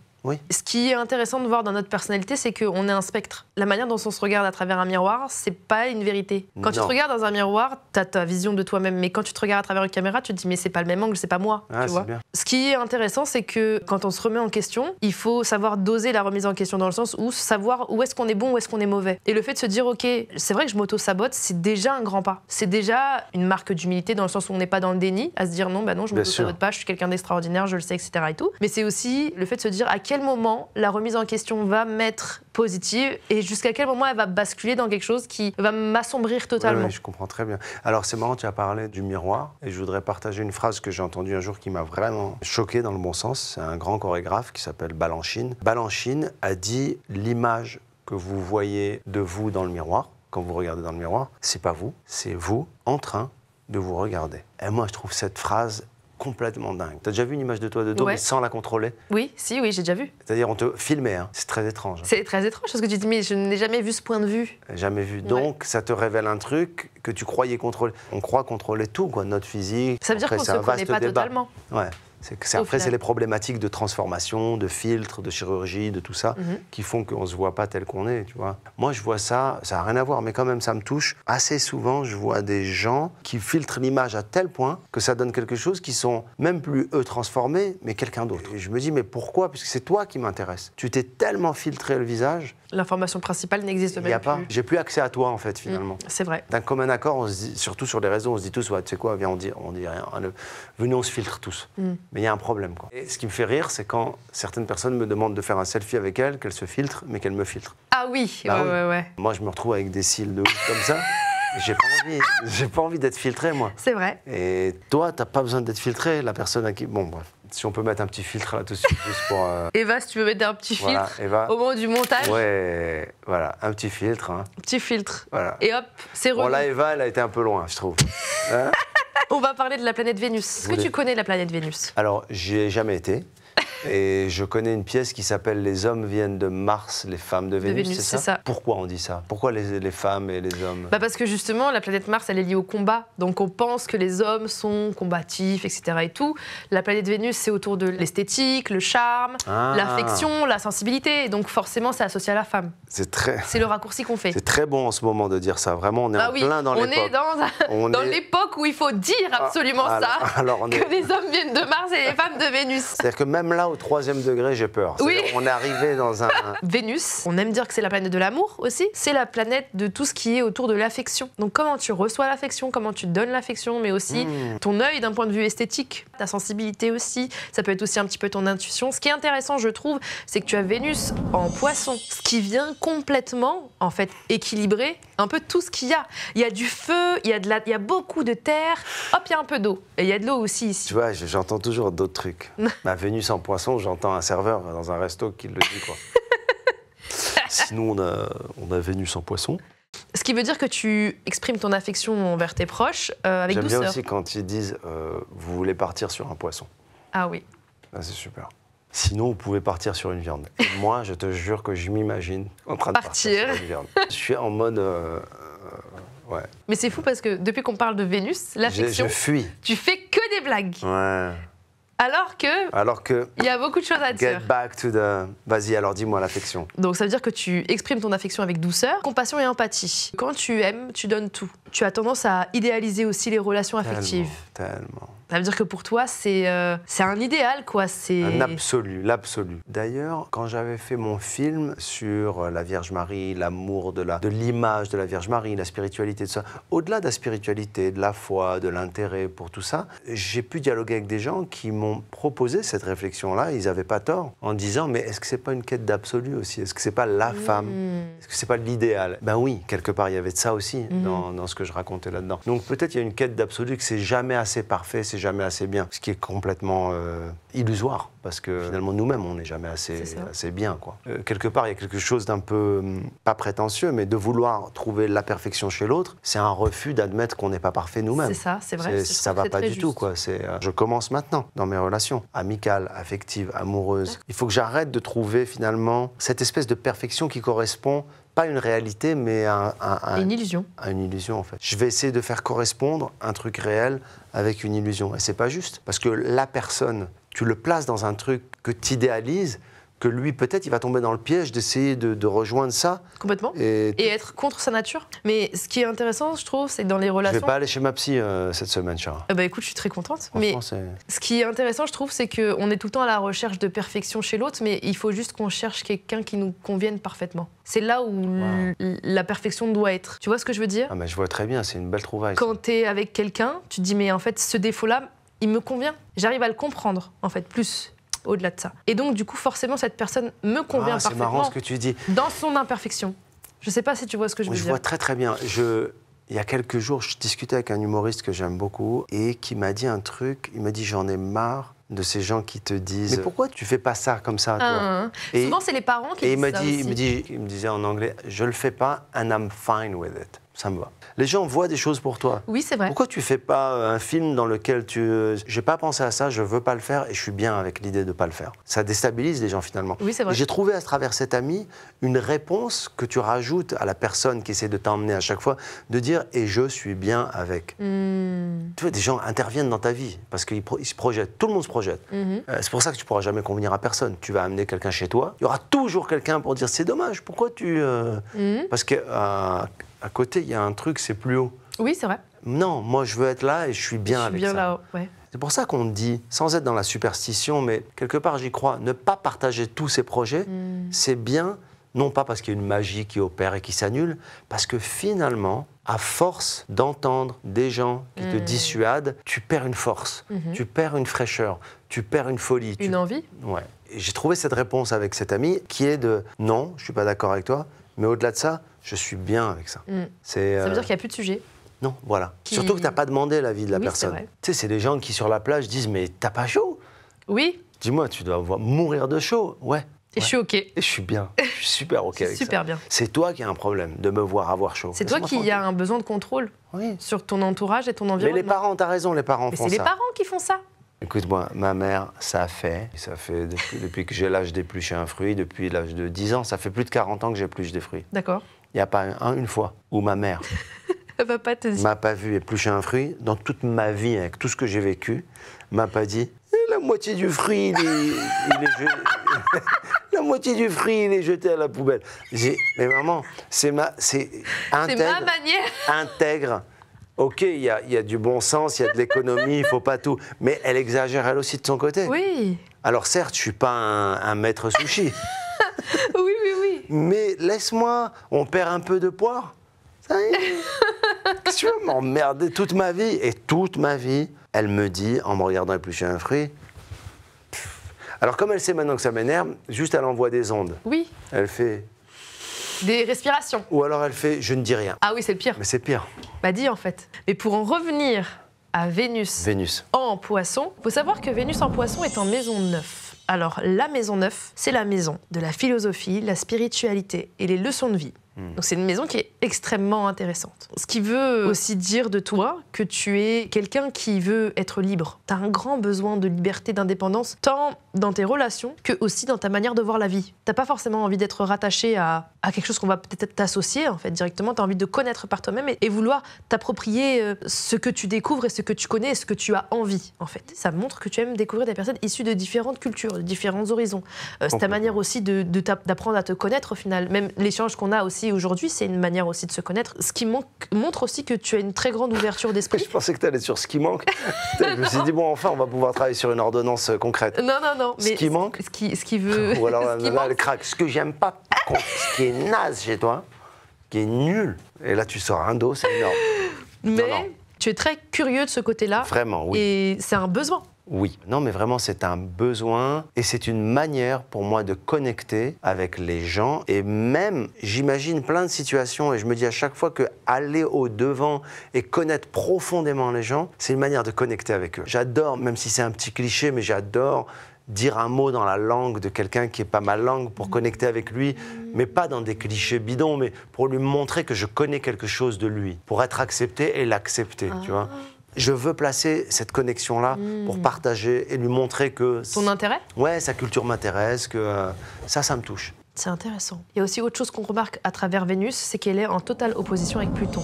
S2: Ce qui est intéressant de voir dans notre personnalité, c'est qu'on est un spectre. La manière dont on se regarde à travers un miroir, c'est pas une vérité. Quand tu te regardes dans un miroir, tu as ta vision de toi-même, mais quand tu te regardes à travers une caméra, tu te dis mais c'est pas le même angle, c'est pas moi. Ah, Ce qui est intéressant, c'est que quand on se remet en question, il faut savoir doser la remise en question dans le sens où savoir où est-ce qu'on est bon, où est-ce qu'on est mauvais. Et le fait de se dire ok, c'est vrai que je m'auto-sabote, c'est déjà un grand pas. C'est déjà une marque d'humilité dans le sens où on n'est pas dans le déni, à se dire non, bah non, je m'auto-sabote pas, je suis quelqu'un d'extraordinaire, je le sais, etc. Et tout. Mais c'est aussi le fait de se dire à quel moment la remise en question va m'être positive et jusqu'à quel moment elle va basculer dans quelque chose qui va m'assombrir totalement. je
S1: comprends très bien. Alors c'est marrant, tu as parlé du miroir et je voudrais partager une phrase que j'ai entendue un jour qui m'a vraiment choqué dans le bon sens. C'est un grand chorégraphe qui s'appelle Balanchine. Balanchine a dit l'image que vous voyez de vous dans le miroir, quand vous regardez dans le miroir, c'est pas vous, c'est vous en train de vous regarder. Et moi, je trouve cette phrase complètement dingue. T'as déjà vu une image de toi de dos, mais sans la contrôler
S2: Oui, si, oui, j'ai déjà vu.
S1: C'est-à-dire, on te filmait, hein. c'est très étrange. Hein.
S2: C'est très étrange parce que tu dis, mais je n'ai jamais vu ce point de vue.
S1: Jamais vu. Donc, ça te révèle un truc que tu croyais contrôler. On croit contrôler tout, quoi, notre physique. Ça veut dire qu'on ne se connaît pas totalement. Ouais. C'est, après, c'est les problématiques de transformation, de filtre, de chirurgie, de tout ça, mhm. qui font qu'on ne se voit pas tel qu'on est, tu vois. Moi, je vois ça, ça n'a rien à voir, mais quand même, ça me touche. Assez souvent, je vois des gens qui filtrent l'image à tel point que ça donne quelque chose qui sont même plus eux transformés, mais quelqu'un d'autre. Et je me dis, mais pourquoi Puisque c'est toi qui m'intéresse. Tu t'es tellement filtré le visage
S2: L'information principale n'existe même plus. Il a pas.
S1: J'ai plus accès à toi, en fait, finalement. Mm, c'est vrai. D'un commun accord, surtout sur les réseaux, on se dit tous, tu sais quoi, viens, on dit, on dit rien. Ah, venez, on se filtre tous. Mm. Mais il y a un problème, quoi. Et ce qui me fait rire, c'est quand certaines personnes me demandent de faire un selfie avec elles, qu'elles se filtrent, mais qu'elles me filtrent.
S2: Ah oui, bah ouais, ouais, ouais,
S1: Moi, je me retrouve avec des cils de ouf comme ça. (laughs) J'ai pas envie, j'ai pas envie d'être filtré, moi. C'est vrai. Et toi, t'as pas besoin d'être filtré, la personne à qui. Bon, bref si on peut mettre un petit filtre là-dessus, (laughs) juste pour. Euh,
S2: Eva, si tu veux mettre un petit filtre au moment du montage.
S1: Ouais, voilà, un petit filtre. Hein.
S2: Petit filtre. Voilà. Et hop, c'est rouge.
S1: Bon, là, Eva, elle a été un peu loin, je trouve. (laughs) Hein
S2: on va parler de la planète Vénus. Est-ce que tu connais la planète Vénus
S1: Alors, j'y ai jamais été. (laughs) Et je connais une pièce qui s'appelle Les hommes viennent de Mars, les femmes de Vénus. c'est ça, Pourquoi on dit ça Pourquoi les, femmes et les hommes
S2: bah Parce que justement, la planète Mars, elle est liée au combat. Donc on pense que les hommes sont combatifs, etc. Et tout. La planète Vénus, c'est autour de l'esthétique, le charme, ah. l'affection, la sensibilité. donc forcément, c'est associé à la femme.
S1: C'est très. C'est
S2: le raccourci qu'on fait. C'est
S1: très bon en ce moment de dire ça. Vraiment, on est en bah plein dans l'époque. On est dans,
S2: l'époque où il faut dire ah, absolument ça. Alors Que les hommes viennent de Mars et les femmes de Vénus.
S1: C'est-à-dire que même là troisième degré, j'ai peur. On est arrivé dans un. (laughs)
S2: Vénus, on aime dire que c'est la planète de l'amour aussi. C'est la planète de tout ce qui est autour de l'affection. Donc, comment tu reçois l'affection, comment tu donnes l'affection, mais aussi hmm. ton œil d'un point de vue esthétique, ta sensibilité aussi. Ça peut être aussi un petit peu ton intuition. Ce qui est intéressant, je trouve, c'est que tu as Vénus en poisson, ce qui vient complètement, en fait, équilibrer un peu tout ce qu'il y a. Il y a du feu, il y a, de la... il y a beaucoup de terre, hop, il y a un peu d'eau. Et il y a de l'eau aussi ici. Tu
S1: vois, j'entends toujours d'autres trucs. (laughs) Ma Vénus en poisson j'entends un serveur dans un resto qui le dit. Quoi. (laughs) Sinon, on a, on a Vénus en poisson.
S2: Ce qui veut dire que tu exprimes ton affection envers tes proches euh, avec douceur. J'aime bien aussi
S1: quand ils disent euh, vous voulez partir sur un poisson. Ah oui. Ah, c'est super. Sinon, vous pouvez partir sur une viande. moi, je te jure que je m'imagine en train de partir sur une viande. Je suis en mode. Euh, ouais.
S2: Mais c'est fou parce que depuis qu'on parle de Vénus, l'affection. je fuis. Tu fais que des blagues. Ouais. Alors que.
S1: Alors que. Il
S2: y a beaucoup de choses à dire. Get
S1: back to the. Vas-y, alors dis-moi l'affection.
S2: Donc ça veut dire que tu exprimes ton affection avec douceur, compassion et empathie. Quand tu aimes, tu donnes tout. Tu as tendance à idéaliser aussi les relations affectives. tellement. Ça veut dire que pour toi, c'est euh, c'est un idéal, quoi. C'est un
S1: absolu, l'absolu. D'ailleurs, quand j'avais fait mon film sur euh, la Vierge Marie, l'amour de la de l'image de la Vierge Marie, la spiritualité de ça, au-delà de la spiritualité, de la foi, de l'intérêt pour tout ça, j'ai pu dialoguer avec des gens qui m'ont proposé cette réflexion-là. Ils n'avaient pas tort en disant mais est-ce que c'est pas une quête d'absolu aussi Est-ce que c'est pas la femme hmm. Est-ce que c'est pas l'idéal Ben oui, quelque part il y avait de ça aussi hmm. dans, dans, ce que je racontais là-dedans. Donc peut-être il y a une quête d'absolu que c'est jamais assez parfait, jamais assez bien, ce qui est complètement euh, illusoire, parce que finalement nous-mêmes, on n'est jamais assez, assez bien. Quoi. Euh, quelque part, il y a quelque chose d'un peu, hum, pas prétentieux, mais de vouloir trouver la perfection chez l'autre, c'est un refus d'admettre qu'on n'est pas parfait nous-mêmes. C'est ça, c'est vrai. Ça va pas du tout. Quoi. Euh, je commence maintenant dans mes relations amicales, affectives, amoureuses. Il faut que j'arrête de trouver finalement cette espèce de perfection qui correspond pas une réalité, mais un, une illusion. Une illusion, en fait. Je vais essayer de faire correspondre un truc réel avec une illusion. Et c'est pas juste. Parce que la personne, tu le places dans un truc que tu idéalises que lui, peut-être, il va tomber dans le piège d'essayer de, rejoindre ça. Complètement. Et...
S2: être contre sa nature. Mais ce qui est intéressant, je trouve, c'est dans les relations. Je vais pas aller
S1: chez ma psy euh, cette semaine, Chara.
S2: Ah bah écoute, je suis très contente. Mais ce qui est intéressant, je trouve, c'est qu'on est tout le temps à la recherche de perfection chez l'autre, mais il faut juste qu'on cherche quelqu'un qui nous convienne parfaitement. C'est là où la perfection doit être. Tu vois ce que je veux dire Ah,
S1: mais je vois très bien, c'est une belle trouvaille.
S2: Quand tu es avec quelqu'un, tu te dis, mais en fait, ce défaut-là, il me convient. J'arrive à le comprendre, en fait, plus au-delà de ça. Et donc, du coup, forcément, cette personne me convient parfaitement. Ah, c'est marrant ce que tu dis. Dans son imperfection. Je ne sais pas si tu vois ce que je veux dire. Je vois
S1: très très bien. Je... Il y a quelques jours, je discutais avec un humoriste que j'aime beaucoup et qui m'a dit un truc. Il m'a dit J'en ai marre de ces gens qui te disent Mais pourquoi tu fais pas ça comme ça toi? Ah, ah, et Souvent, c'est les
S2: parents qui et disent il ça. Il, me dit,
S1: il me disait en anglais Je le fais pas and I'm fine with it ça me va. Les gens voient des choses pour toi. Oui, c'est vrai. Pourquoi tu fais pas euh, un film dans lequel tu. Euh, j'ai pas pensé à ça, je veux pas le faire et je suis bien avec l'idée de pas le faire. Ça déstabilise les gens finalement. Oui, c'est vrai. J'ai trouvé à travers cet ami une réponse que tu rajoutes à la personne qui essaie de t'emmener à chaque fois, de dire et je suis bien avec. Hmm. Tu vois, des gens interviennent dans ta vie parce qu'ils se projettent, tout le monde se projette. Mhm. Euh, c'est pour ça que tu pourras jamais convenir à personne. Tu vas amener quelqu'un chez toi, il y aura toujours quelqu'un pour dire c'est dommage, pourquoi tu. Hmm. Parce que à côté, il y a un truc, c'est plus haut. Oui, c'est vrai. Non, moi je veux être là et je suis bien avec je suis bien bien haut Ouais. C'est pour ça qu'on dit, sans être dans la superstition, mais quelque part j'y crois, ne pas partager tous ces projets, hmm. c'est bien, non pas parce qu'il y a une magie qui opère et qui s'annule, parce que finalement, à force d'entendre des gens qui te hmm. dissuadent, tu perds une force, mhm. tu perds une fraîcheur, tu perds une folie. Une envie Ouais. J'ai trouvé cette réponse avec cet ami qui est de non, je suis pas d'accord avec toi, mais au-delà de ça, je suis bien avec ça. Mm. Ça veut dire euh, qu'il n'y a plus de sujet Non, voilà. Surtout que tu n'as pas demandé l'avis de la personne. Tu sais, c'est des gens qui sur la plage disent Mais t'as pas chaud Oui. Dis-moi, tu dois mourir de chaud. Ouais. Et je suis OK. Et je suis bien. (laughs) Je suis super OK avec super bien. C'est toi qui as un problème de me voir avoir chaud. C'est toi qui as
S2: un besoin de contrôle sur ton entourage et ton environnement. Mais les parents,
S1: tu as raison, les parents font ça. C'est les parents qui font ça. Écoute-moi, ma mère, ça fait, ça fait depuis, (laughs) que j'ai l'âge d'éplucher un fruit, depuis l'âge de 10 ans, ça fait plus de 40 ans que j'épluche des fruits. D'accord n'y a pas un, une fois où ma mère
S2: (laughs)
S1: m'a pas, vu éplucher un fruit dans toute ma vie, avec tout ce que j'ai vécu, m'a pas dit eh, la moitié du fruit, il est, jeté, (laughs) la moitié du fruit, il est jeté à la poubelle. J'ai, mais maman, c'est ma, c'est intègre, manière. intègre. Ok, il y a, y a, du bon sens, il y a de l'économie, il faut pas tout. Mais elle exagère elle aussi de son côté. Oui. Alors certes, je suis pas un, un maître sushi.
S2: (laughs) oui, oui, oui
S1: mais laisse-moi, on perd un peu de poids. Ça (laughs) tu veux m'emmerder toute ma vie Et toute ma vie, elle me dit, en me regardant éplucher un fruit, alors comme elle sait maintenant que ça m'énerve, juste à envoie des ondes. Oui. Elle fait...
S2: Des respirations.
S1: Ou alors elle fait, je ne dis rien.
S2: Ah oui, c'est le pire. Mais c'est pire. Bah dis en fait. Mais pour en revenir à Vénus. Vénus. En poisson, faut savoir que Vénus en poisson est en maison neuf. Alors, la Maison Neuf, c'est la maison de la philosophie, la spiritualité et les leçons de vie. Hmm. Donc c'est une maison qui est extrêmement intéressante. Ce qui veut aussi dire de toi que tu es quelqu'un qui veut être libre. Tu as un grand besoin de liberté, d'indépendance, tant dans tes relations que aussi dans ta manière de voir la vie. T'as pas forcément envie d'être rattaché à, à, quelque chose qu'on va peut-être t'associer en fait directement. T'as envie de connaître par toi-même et, vouloir t'approprier euh, ce que tu découvres et ce que tu connais et ce que tu as envie en fait. Ça montre que tu aimes découvrir des personnes issues de différentes cultures, de différents horizons. Euh, c'est ta manière aussi de, d'apprendre à te connaître au final. Même l'échange qu'on a aussi aujourd'hui, c'est une manière aussi de se connaître. Ce qui manque, montre aussi que tu as une très grande ouverture (laughs) d'esprit. Je
S1: pensais que t'allais sur ce qui manque. (laughs) je me suis dit bon enfin on va pouvoir travailler sur une ordonnance euh, concrète. non non ce qui manque. Ce qui, ce qui veut. (laughs) Ou alors (laughs) ce qui craque. Ce que j'aime pas, (laughs) ce qui est naze chez toi, qui est nul. Et là, tu sors un dos, c'est énorme.
S2: Mais tu es très curieux de ce côté-là. Vraiment, oui. Et c'est un besoin.
S1: Oui, non mais vraiment c'est un besoin et c'est une manière pour moi de connecter avec les gens et même j'imagine plein de situations et je me dis à chaque fois que aller au devant et connaître profondément les gens, c'est une manière de connecter avec eux. J'adore, même si c'est un petit cliché, mais j'adore dire un mot dans la langue de quelqu'un qui n'est pas ma langue pour connecter avec lui, mais pas dans des clichés bidons, mais pour lui montrer que je connais quelque chose de lui, pour être accepté et l'accepter, tu vois. Ah. Je veux placer cette connexion-là pour hmm. partager et lui montrer que... Son intérêt Ouais, sa culture m'intéresse, que euh, ça, ça me touche.
S2: C'est intéressant. Il y a aussi autre chose qu'on remarque à travers Vénus, c'est qu'elle est en totale opposition avec Pluton.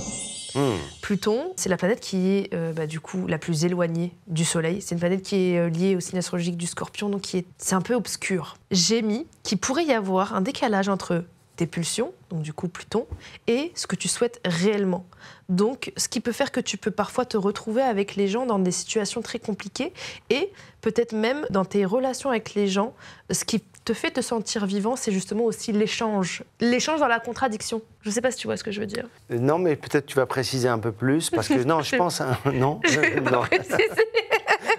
S2: Hmm. Pluton, c'est la planète qui est euh, bah, du coup la plus éloignée du Soleil. C'est une planète qui est euh, liée au signe astrologique du Scorpion, donc c'est est un peu obscur. J'ai mis qu'il pourrait y avoir un décalage entre tes pulsions, donc du coup Pluton, et ce que tu souhaites réellement. Donc, ce qui peut faire que tu peux parfois te retrouver avec les gens dans des situations très compliquées et peut-être même dans tes relations avec les gens, ce qui te fait te sentir vivant, c'est justement aussi l'échange. L'échange dans la contradiction. Je ne sais pas si tu vois ce que je veux dire.
S1: Euh, non, mais peut-être tu vas préciser un peu plus, parce que (laughs) non, je pense... (laughs) (laughs) Non, je vais non. Pas préciser.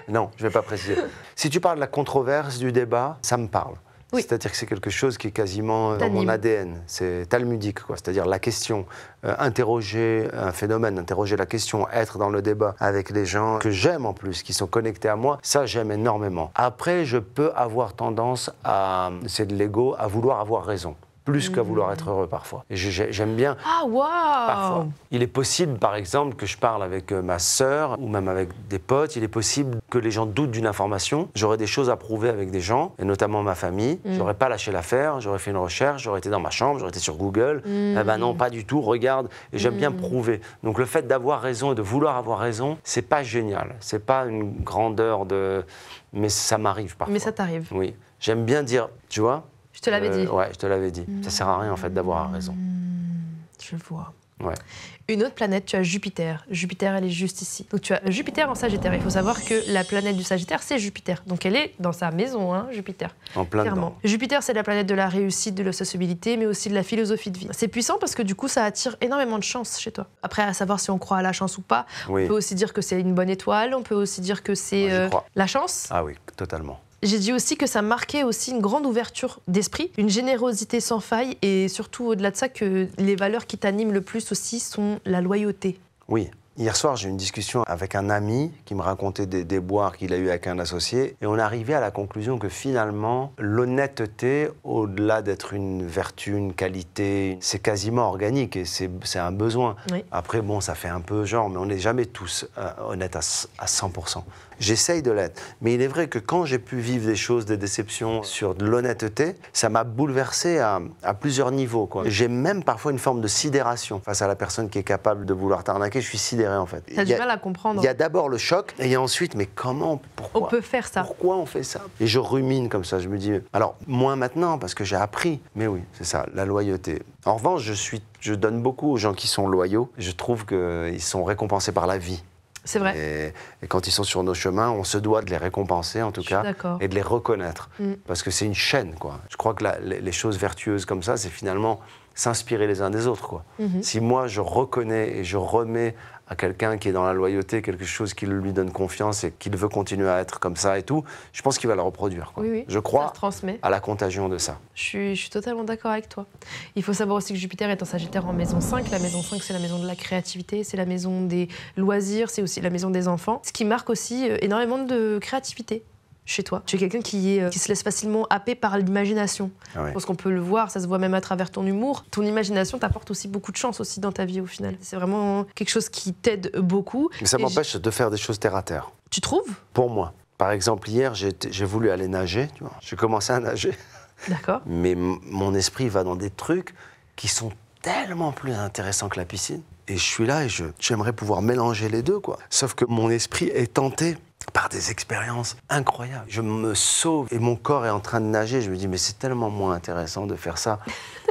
S1: non, je ne vais pas préciser. Si tu parles de la controverse, du débat, ça me parle. C'est-à-dire que c'est quelque chose qui est quasiment euh, dans mon ADN. C'est talmudique, quoi. C'est-à-dire la question, euh, interroger un phénomène, interroger la question, être dans le débat avec les gens que j'aime en plus, qui sont connectés à moi, ça j'aime énormément. Après, je peux avoir tendance à, c'est de l'ego, à vouloir avoir raison plus qu'à vouloir mm. être heureux parfois. Et j'aime bien.
S2: Ah, waouh Parfois.
S1: Il est possible, par exemple, que je parle avec euh, ma sœur ou même avec des potes. Il est possible que les gens doutent d'une information. J'aurais des choses à prouver avec des gens, et notamment ma famille. Mm. J'aurais pas lâché l'affaire, j'aurais fait une recherche, j'aurais été dans ma chambre, j'aurais été sur Google. Eh ben non, mm. pas du tout, regarde. Et j'aime bien prouver. Donc le fait d'avoir raison et de vouloir avoir raison, c'est pas génial. C'est pas une grandeur de. Mais ça m'arrive parfois. Mais ça t'arrive. Oui. J'aime bien dire, tu vois,
S2: je te l'avais euh, dit. Ouais,
S1: je te l'avais dit. Ça Ça sert à rien en fait d'avoir raison. Hmm, je vois. Ouais.
S2: Une autre planète, tu as Jupiter. Jupiter, elle est juste ici. Donc tu as Jupiter en Sagittaire. Il faut savoir que la planète du Sagittaire, c'est Jupiter. Donc elle est dans sa maison, hein, Jupiter. En plein Clairement. Jupiter, c'est la planète de la réussite, de la sociabilité, mais aussi de la philosophie de vie. C'est puissant parce que du coup, ça attire énormément de chance chez toi. Après, à savoir si on croit à la chance ou pas, on peut aussi dire que c'est une bonne étoile, on peut aussi dire que c'est euh, la chance.
S1: Ah oui, totalement.
S2: J'ai dit aussi que ça marquait aussi une grande ouverture d'esprit, une générosité sans faille et surtout au-delà de ça que les valeurs qui t'animent le plus aussi sont la loyauté.
S1: Oui, Hier soir, j'ai eu une discussion avec un ami qui me racontait des déboires qu'il a eu avec un associé et on est arrivait à la conclusion que finalement, l'honnêteté, au-delà d'être une vertu, une qualité, c'est quasiment organique et c'est un besoin. Après, bon, ça fait un peu genre, mais on n'est jamais tous euh, honnêtes à 100%. J'essaye de l'être. Mais il est vrai que quand j'ai pu vivre des choses, des déceptions sur de l'honnêteté, ça m'a bouleversé à, plusieurs niveaux. J'ai même parfois une forme de sidération face à la personne qui est capable de vouloir t'arnaquer. Je suis sidéré en fait. as du mal
S2: à comprendre. Il y a
S1: d'abord le choc et ensuite, mais comment, pourquoi On peut
S2: faire ça. Pourquoi on fait ça
S1: Et je rumine comme ça. Je me dis, alors moins maintenant parce que j'ai appris. Mais oui, c'est ça, la loyauté. En revanche, je, suis, je donne beaucoup aux gens qui sont loyaux. Je trouve qu'ils sont récompensés par la vie.
S2: C'est vrai.
S1: Et, quand ils sont sur nos chemins, on se doit de les récompenser, en tout cas, et de les reconnaître. Mm. Parce que c'est une chaîne, quoi. Je crois que les, choses vertueuses comme ça, c'est finalement s'inspirer les uns des autres. Quoi. Mm-hmm. Si moi je reconnais et je remets à quelqu'un qui est dans la loyauté, quelque chose qui lui donne confiance et qu'il veut continuer à être comme ça et tout, je pense qu'il va le reproduire. Oui, je crois à la contagion de ça.
S2: Je suis, je suis totalement d'accord avec toi. Il faut savoir aussi que Jupiter est en Sagittaire en maison 5. La maison 5, c'est la maison de la créativité, c'est la maison des loisirs, c'est aussi la maison des enfants, ce qui marque aussi euh, énormément de créativité chez toi. Tu es quelqu'un qui, est, euh, qui se laisse facilement happer par l'imagination. Je ah pense qu'on peut le voir, ça se voit même à travers ton humour. Ton imagination t'apporte aussi beaucoup de chance aussi dans ta vie au final. C'est vraiment quelque chose qui t'aide beaucoup. Mais ça m'empêche
S1: de faire des choses terre à terre. Tu trouves Pour moi. Par exemple, hier, j'ai voulu aller nager. J'ai commencé à nager.
S2: (laughs) D'accord.
S1: Mais mon esprit va dans des trucs qui sont tellement plus intéressants que la piscine. Et je suis là et j'aimerais pouvoir mélanger les deux, quoi. Sauf que mon esprit est tenté par des expériences incroyables. Je me sauve et mon corps est en train de nager. Je me dis, mais c'est tellement moins intéressant de faire ça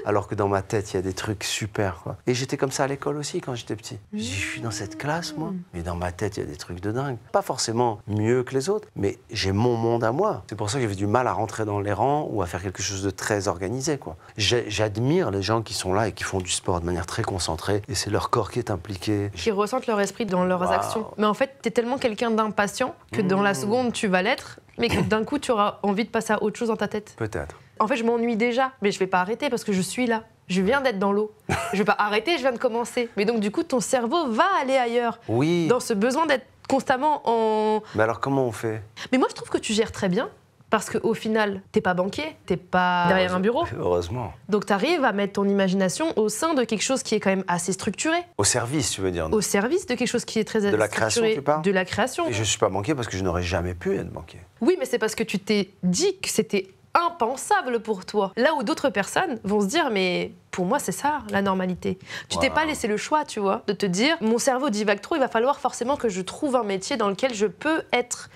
S1: alors que dans ma tête, il y a des trucs super. Et j'étais comme ça à l'école aussi quand j'étais petit. Je suis dans cette classe, moi, mm. mais dans ma tête, il y a des trucs de dingue. Pas forcément mieux que les autres, mais j'ai mon monde à moi. C'est pour ça que avait du mal à rentrer dans les rangs ou à faire quelque chose de très organisé. quoi. J'admire les gens qui sont là et qui font du sport de manière très concentrée, et c'est leur corps qui est impliqué.
S2: Qui ressentent leur esprit dans leurs actions. Mais en fait, tu es tellement quelqu'un d'impatient que dans la mm. seconde, tu vas l'être, mais que d'un coup, tu auras envie de passer à autre chose dans ta tête. Peut-être en fait, je m'ennuie déjà, mais je ne vais pas arrêter parce que je suis là. Je viens d'être dans l'eau. (laughs) Je vais pas arrêter, je viens de commencer. Mais donc, du coup, ton cerveau va aller ailleurs. Oui. Dans ce besoin d'être constamment en.
S1: Mais alors, comment on fait
S2: Mais moi, je trouve que tu gères très bien. Parce qu'au final, t'es pas banquier, t'es pas derrière un bureau. Heureusement. Donc tu arrives à mettre ton imagination au sein de quelque chose qui est quand même assez structuré.
S1: Au service, tu veux dire
S2: Au service de quelque chose qui est très De la création, tu parles De la création. Et je
S1: suis pas banquier parce que je n'aurais jamais pu être banquier.
S2: Oui, mais c'est parce que tu t'es dit que c'était impensable pour toi. Là où d'autres personnes vont se dire, mais pour moi, c'est ça, la normalité. Tu t'es pas laissé le choix, tu vois, de te dire, mon cerveau divague trop, il va falloir forcément que je trouve un métier dans lequel je peux être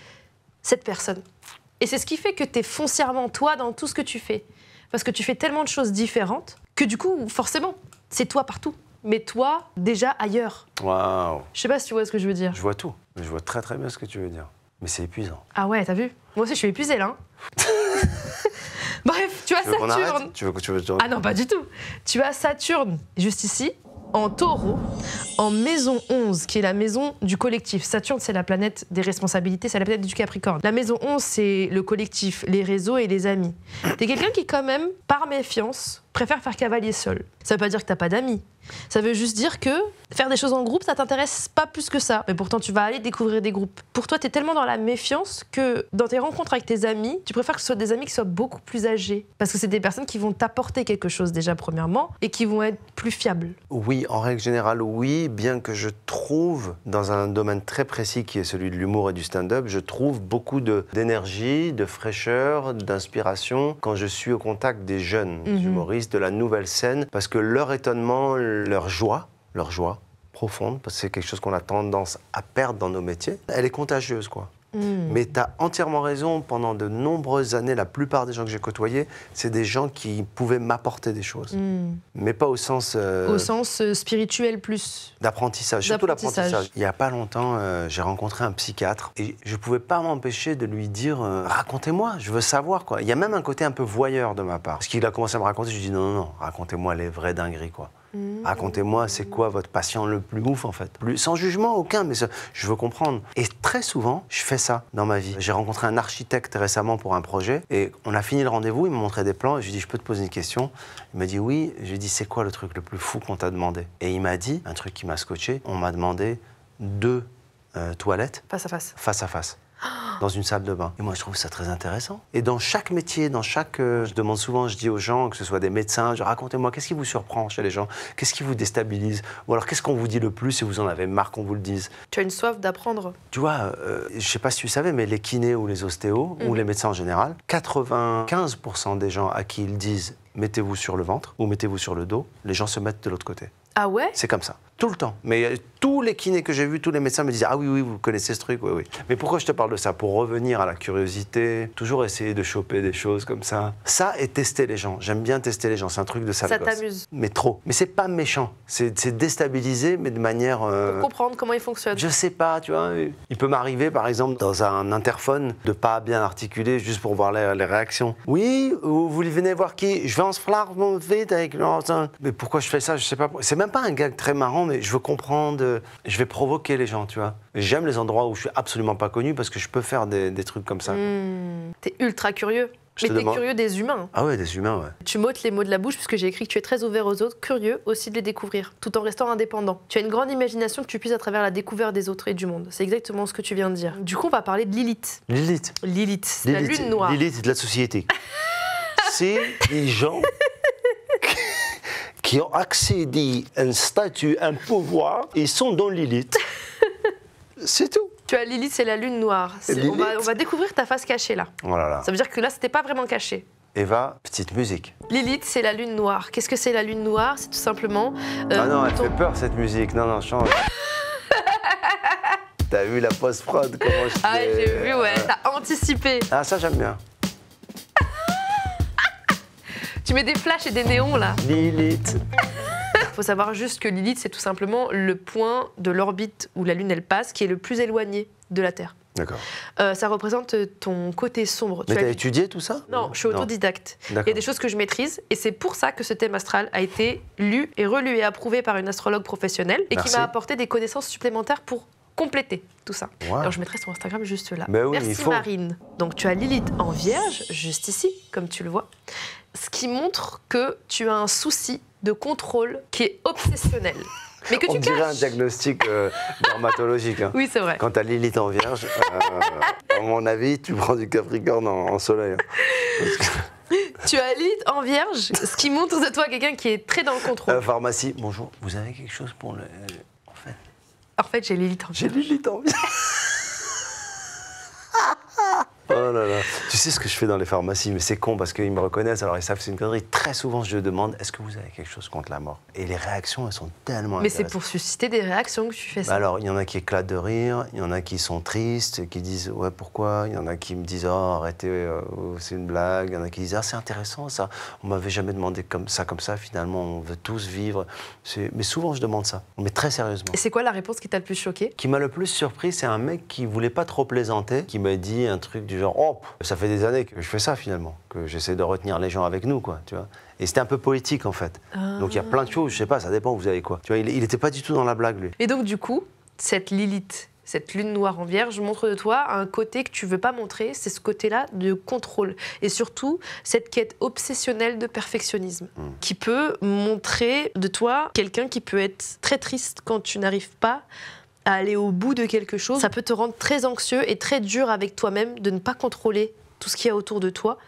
S2: cette personne. Et c'est ce qui fait que tu es foncièrement toi dans tout ce que tu fais. Parce que tu fais tellement de choses différentes que du coup, forcément, c'est toi partout. Mais toi, déjà ailleurs. Waouh Je sais pas si tu vois ce que je veux dire.
S1: Je vois tout. Je vois très très bien ce que tu veux dire. Mais c'est épuisant.
S2: Ah ouais, t'as vu Moi aussi, je suis épuisée là. Hein. (laughs) Bref, tu as Saturne. Tu
S1: veux, que tu veux... Ah non, pas du
S2: tout. Tu as Saturne juste ici, en taureau, en maison 11, qui est la maison du collectif. Saturne, c'est la planète des responsabilités, c'est la planète du Capricorne. La maison 11, c'est le collectif, les réseaux et les amis. T'es quelqu'un qui, quand même, par méfiance, préfère faire cavalier seul. Ça veut pas dire que t'as pas d'amis. Ça veut juste dire que faire des choses en groupe, ça t'intéresse pas plus que ça. Mais pourtant, tu vas aller découvrir des groupes. Pour toi, tu es tellement dans la méfiance que dans tes rencontres avec tes amis, tu préfères que ce soit des amis qui soient beaucoup plus âgés. Parce que c'est des personnes qui vont t'apporter quelque chose déjà, premièrement, et qui vont être plus fiables.
S1: Oui, en règle générale, oui. Bien que je trouve, dans un domaine très précis qui est celui de l'humour et du stand-up, je trouve beaucoup d'énergie, de, fraîcheur, d'inspiration quand je suis au contact des jeunes mhm. humoristes de la nouvelle scène, parce que leur étonnement, leur joie, leur joie profonde, parce que c'est quelque chose qu'on a tendance à perdre dans nos métiers, elle est contagieuse, quoi. Mm. Mais tu as entièrement raison, pendant de nombreuses années, la plupart des gens que j'ai côtoyés, c'est des gens qui pouvaient m'apporter des choses. Mm. Mais pas au sens... Euh, au
S2: sens euh, spirituel plus.
S1: D'apprentissage, surtout l'apprentissage. Il n'y a pas longtemps, euh, j'ai rencontré un psychiatre et je ne pouvais pas m'empêcher de lui dire, racontez-moi, je veux savoir. quoi. Il y a même un côté un peu voyeur de ma part. Parce qu'il a commencé à me raconter, je lui ai dit, non, non, non, racontez-moi les vraies dingueries. quoi. Mmh. Racontez-moi, c'est quoi votre patient le plus ouf en fait Sans jugement aucun, mais je veux comprendre. Et très souvent, je fais ça dans ma vie. J'ai rencontré un architecte récemment pour un projet et on a fini le rendez-vous, il me montrait des plans et je lui ai dit, je peux te poser une question Il m'a dit oui, je lui dit, c'est quoi le truc le plus fou qu'on t'a demandé Et il m'a dit, un truc qui m'a scotché, on m'a demandé deux euh, toilettes. Face à face. Face à face dans une salle de bain. Et moi, je trouve ça très intéressant. Et dans chaque métier, dans chaque. Euh, je demande souvent, je dis aux gens, que ce soit des médecins, racontez-moi, qu'est-ce qui vous surprend chez les gens Qu'est-ce qui vous déstabilise Ou alors, qu'est-ce qu'on vous dit le plus si vous en avez marre qu'on vous le dise
S2: Tu as une soif d'apprendre.
S1: Tu vois, je euh, je sais pas si tu savais, mais les kinés ou les ostéos, ou mhm. les médecins en général, 95% des gens à qui ils disent mettez-vous sur le ventre ou mettez-vous sur le dos, les gens se mettent de l'autre côté. Ah ouais C'est comme ça. Tout le temps. Mais euh, tous les kinés que j'ai vus, tous les médecins me disaient Ah oui, oui, vous connaissez ce truc, oui, oui. Mais pourquoi je te parle de ça Pour revenir à la curiosité, toujours essayer de choper des choses comme ça. Ça et tester les gens. J'aime bien tester les gens, c'est un truc de sale Ça t'amuse Mais trop. Mais c'est pas méchant. C'est déstabilisé, mais de manière. Euh, pour
S2: comprendre comment il fonctionne. Je
S1: sais pas, tu vois. Il peut m'arriver, par exemple, dans un interphone, de pas bien articuler juste pour voir les, les réactions. Oui, vous, vous venez voir qui Je vais en se mon vite avec. Mais pourquoi je fais ça Je sais pas. C'est même pas un gag très marrant mais je veux comprendre, je vais provoquer les gens, tu vois. J'aime les endroits où je suis absolument pas connu parce que je peux faire des, trucs comme ça.
S2: Hmm. T'es ultra curieux. mais t'es curieux des humains.
S1: Ah ouais, des humains, ouais.
S2: Tu m'ôtes les mots de la bouche puisque j'ai écrit que tu es très ouvert aux autres, curieux aussi de les découvrir, tout en restant indépendant. Tu as une grande imagination que tu puisses à travers la découverte des autres et du monde. C'est exactement ce que tu viens de dire. Du coup, on va parler de Lilith. Lilith. Lilith, la lune noire. Lilith
S1: de la société. (laughs) C'est les gens qui ont accédé à un statut, un pouvoir, ils sont dans Lilith.
S2: (laughs) c'est tout. Tu as Lilith, c'est la lune noire. On va, on va, découvrir ta face cachée là. Oh Ça veut dire que là, c'était pas vraiment caché.
S1: Eva, petite musique.
S2: Lilith, c'est la lune noire. Qu'est-ce que c'est la lune noire C'est tout simplement. Euh, ah non, elle fait
S1: peur cette musique. Non, non, change. (laughs) T'as vu la post-prod comment Ah, j'ai vu, ouais.
S2: T'as anticipé.
S1: Ah, ça, j'aime bien.
S2: Tu mets des flashs et des néons là.
S1: Lilith.
S2: Il (laughs) faut savoir juste que Lilith, c'est tout simplement le point de l'orbite où la Lune elle passe qui est le plus éloigné de la Terre. D'accord. Euh, ça représente euh, ton côté sombre. Mais tu as étudié tout ça Non, je suis autodidacte. Il y a des choses que je maîtrise et c'est pour ça que ce thème astral a été lu et relu et approuvé par une astrologue professionnelle et qui m'a apporté des connaissances supplémentaires pour compléter tout ça. Alors je mettrai sur Instagram juste là. Ben Merci Marine. Donc tu as Lilith en vierge, juste ici, comme tu le vois ce qui montre que tu as un souci de contrôle qui est obsessionnel. Mais que tu dirait un
S1: diagnostic euh, dermatologique. Hein. (laughs) Oui, c'est vrai. Quand tu as Lilith en vierge, euh, (laughs) à mon avis, tu prends du Capricorne en, soleil. Hein.
S2: (laughs) tu as Lilith en vierge, ce qui montre de toi quelqu'un qui est très dans le contrôle.
S1: Euh, pharmacie, bonjour, vous avez quelque chose pour le. en fait.
S2: En fait, j'ai Lilith en vierge. J'ai Lilith en vierge.
S1: oh là là sais ce que je fais dans les pharmacies, mais c'est con parce qu'ils me reconnaissent, alors ils savent que c'est une connerie. Très souvent, je demande est-ce que vous avez quelque chose contre la mort Et les réactions, elles sont tellement. Mais c'est
S2: pour susciter des réactions que tu fais ça. Bah alors,
S1: il y en a qui éclatent de rire, il y en a qui sont tristes, qui disent ouais, pourquoi Il y en a qui me disent oh, arrêtez, euh, c'est une blague. Il y en a qui disent ah, c'est intéressant ça. On m'avait jamais demandé comme ça, comme ça. Finalement, on veut tous vivre. Mais souvent, je demande ça, mais très sérieusement.
S2: Et c'est quoi la réponse qui t'a le plus choqué
S1: Qui m'a le plus surpris, c'est un mec qui voulait pas trop plaisanter, qui m'a dit un truc du genre oh, ça fait des années que je fais ça finalement, que j'essaie de retenir les gens avec nous, quoi, tu vois. Et c'était un peu politique en fait. Donc il y a plein de choses, je sais pas, ça dépend, vous avez quoi. Tu vois, il n'était pas du tout dans la blague lui.
S2: Et donc du coup, cette Lilith, cette lune noire en vierge montre de toi un côté que tu veux pas montrer, c'est ce côté-là de contrôle. Et surtout, cette quête obsessionnelle de perfectionnisme hmm. qui peut montrer de toi quelqu'un qui peut être très triste quand tu n'arrives pas à aller au bout de quelque chose, ça peut te rendre très anxieux et très dur avec toi-même de ne pas contrôler tout ce qu'il y a autour de toi.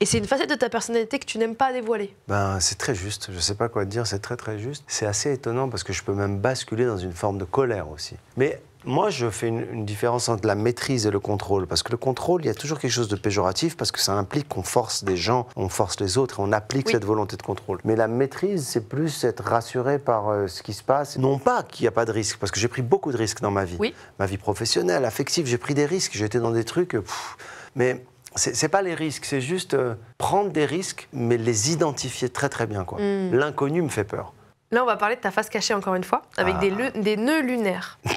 S2: Et c'est une facette de ta personnalité que tu n'aimes pas dévoiler.
S1: Ben, c'est très juste. Je sais pas quoi te dire, c'est très très juste. C'est assez étonnant parce que je peux même basculer dans une forme de colère aussi. Mais moi, je fais une, différence entre la maîtrise et le contrôle. Parce que le contrôle, il y a toujours quelque chose de péjoratif, parce que ça implique qu'on force des gens, on force les autres, et on applique cette volonté de contrôle. Mais la maîtrise, c'est plus être rassuré par euh, ce qui se passe. Non pas qu'il n'y a pas de risque, parce que j'ai pris beaucoup de risques dans ma vie. Oui. Ma vie professionnelle, affective, j'ai pris des risques, j'étais dans des trucs... mais n'est pas les risques, c'est juste euh, prendre des risques, mais les identifier très très bien. quoi. Hmm. L'inconnu me fait peur.
S2: Là, on va parler de ta face cachée encore une fois, avec des, ah. des nœuds lunaires. (laughs)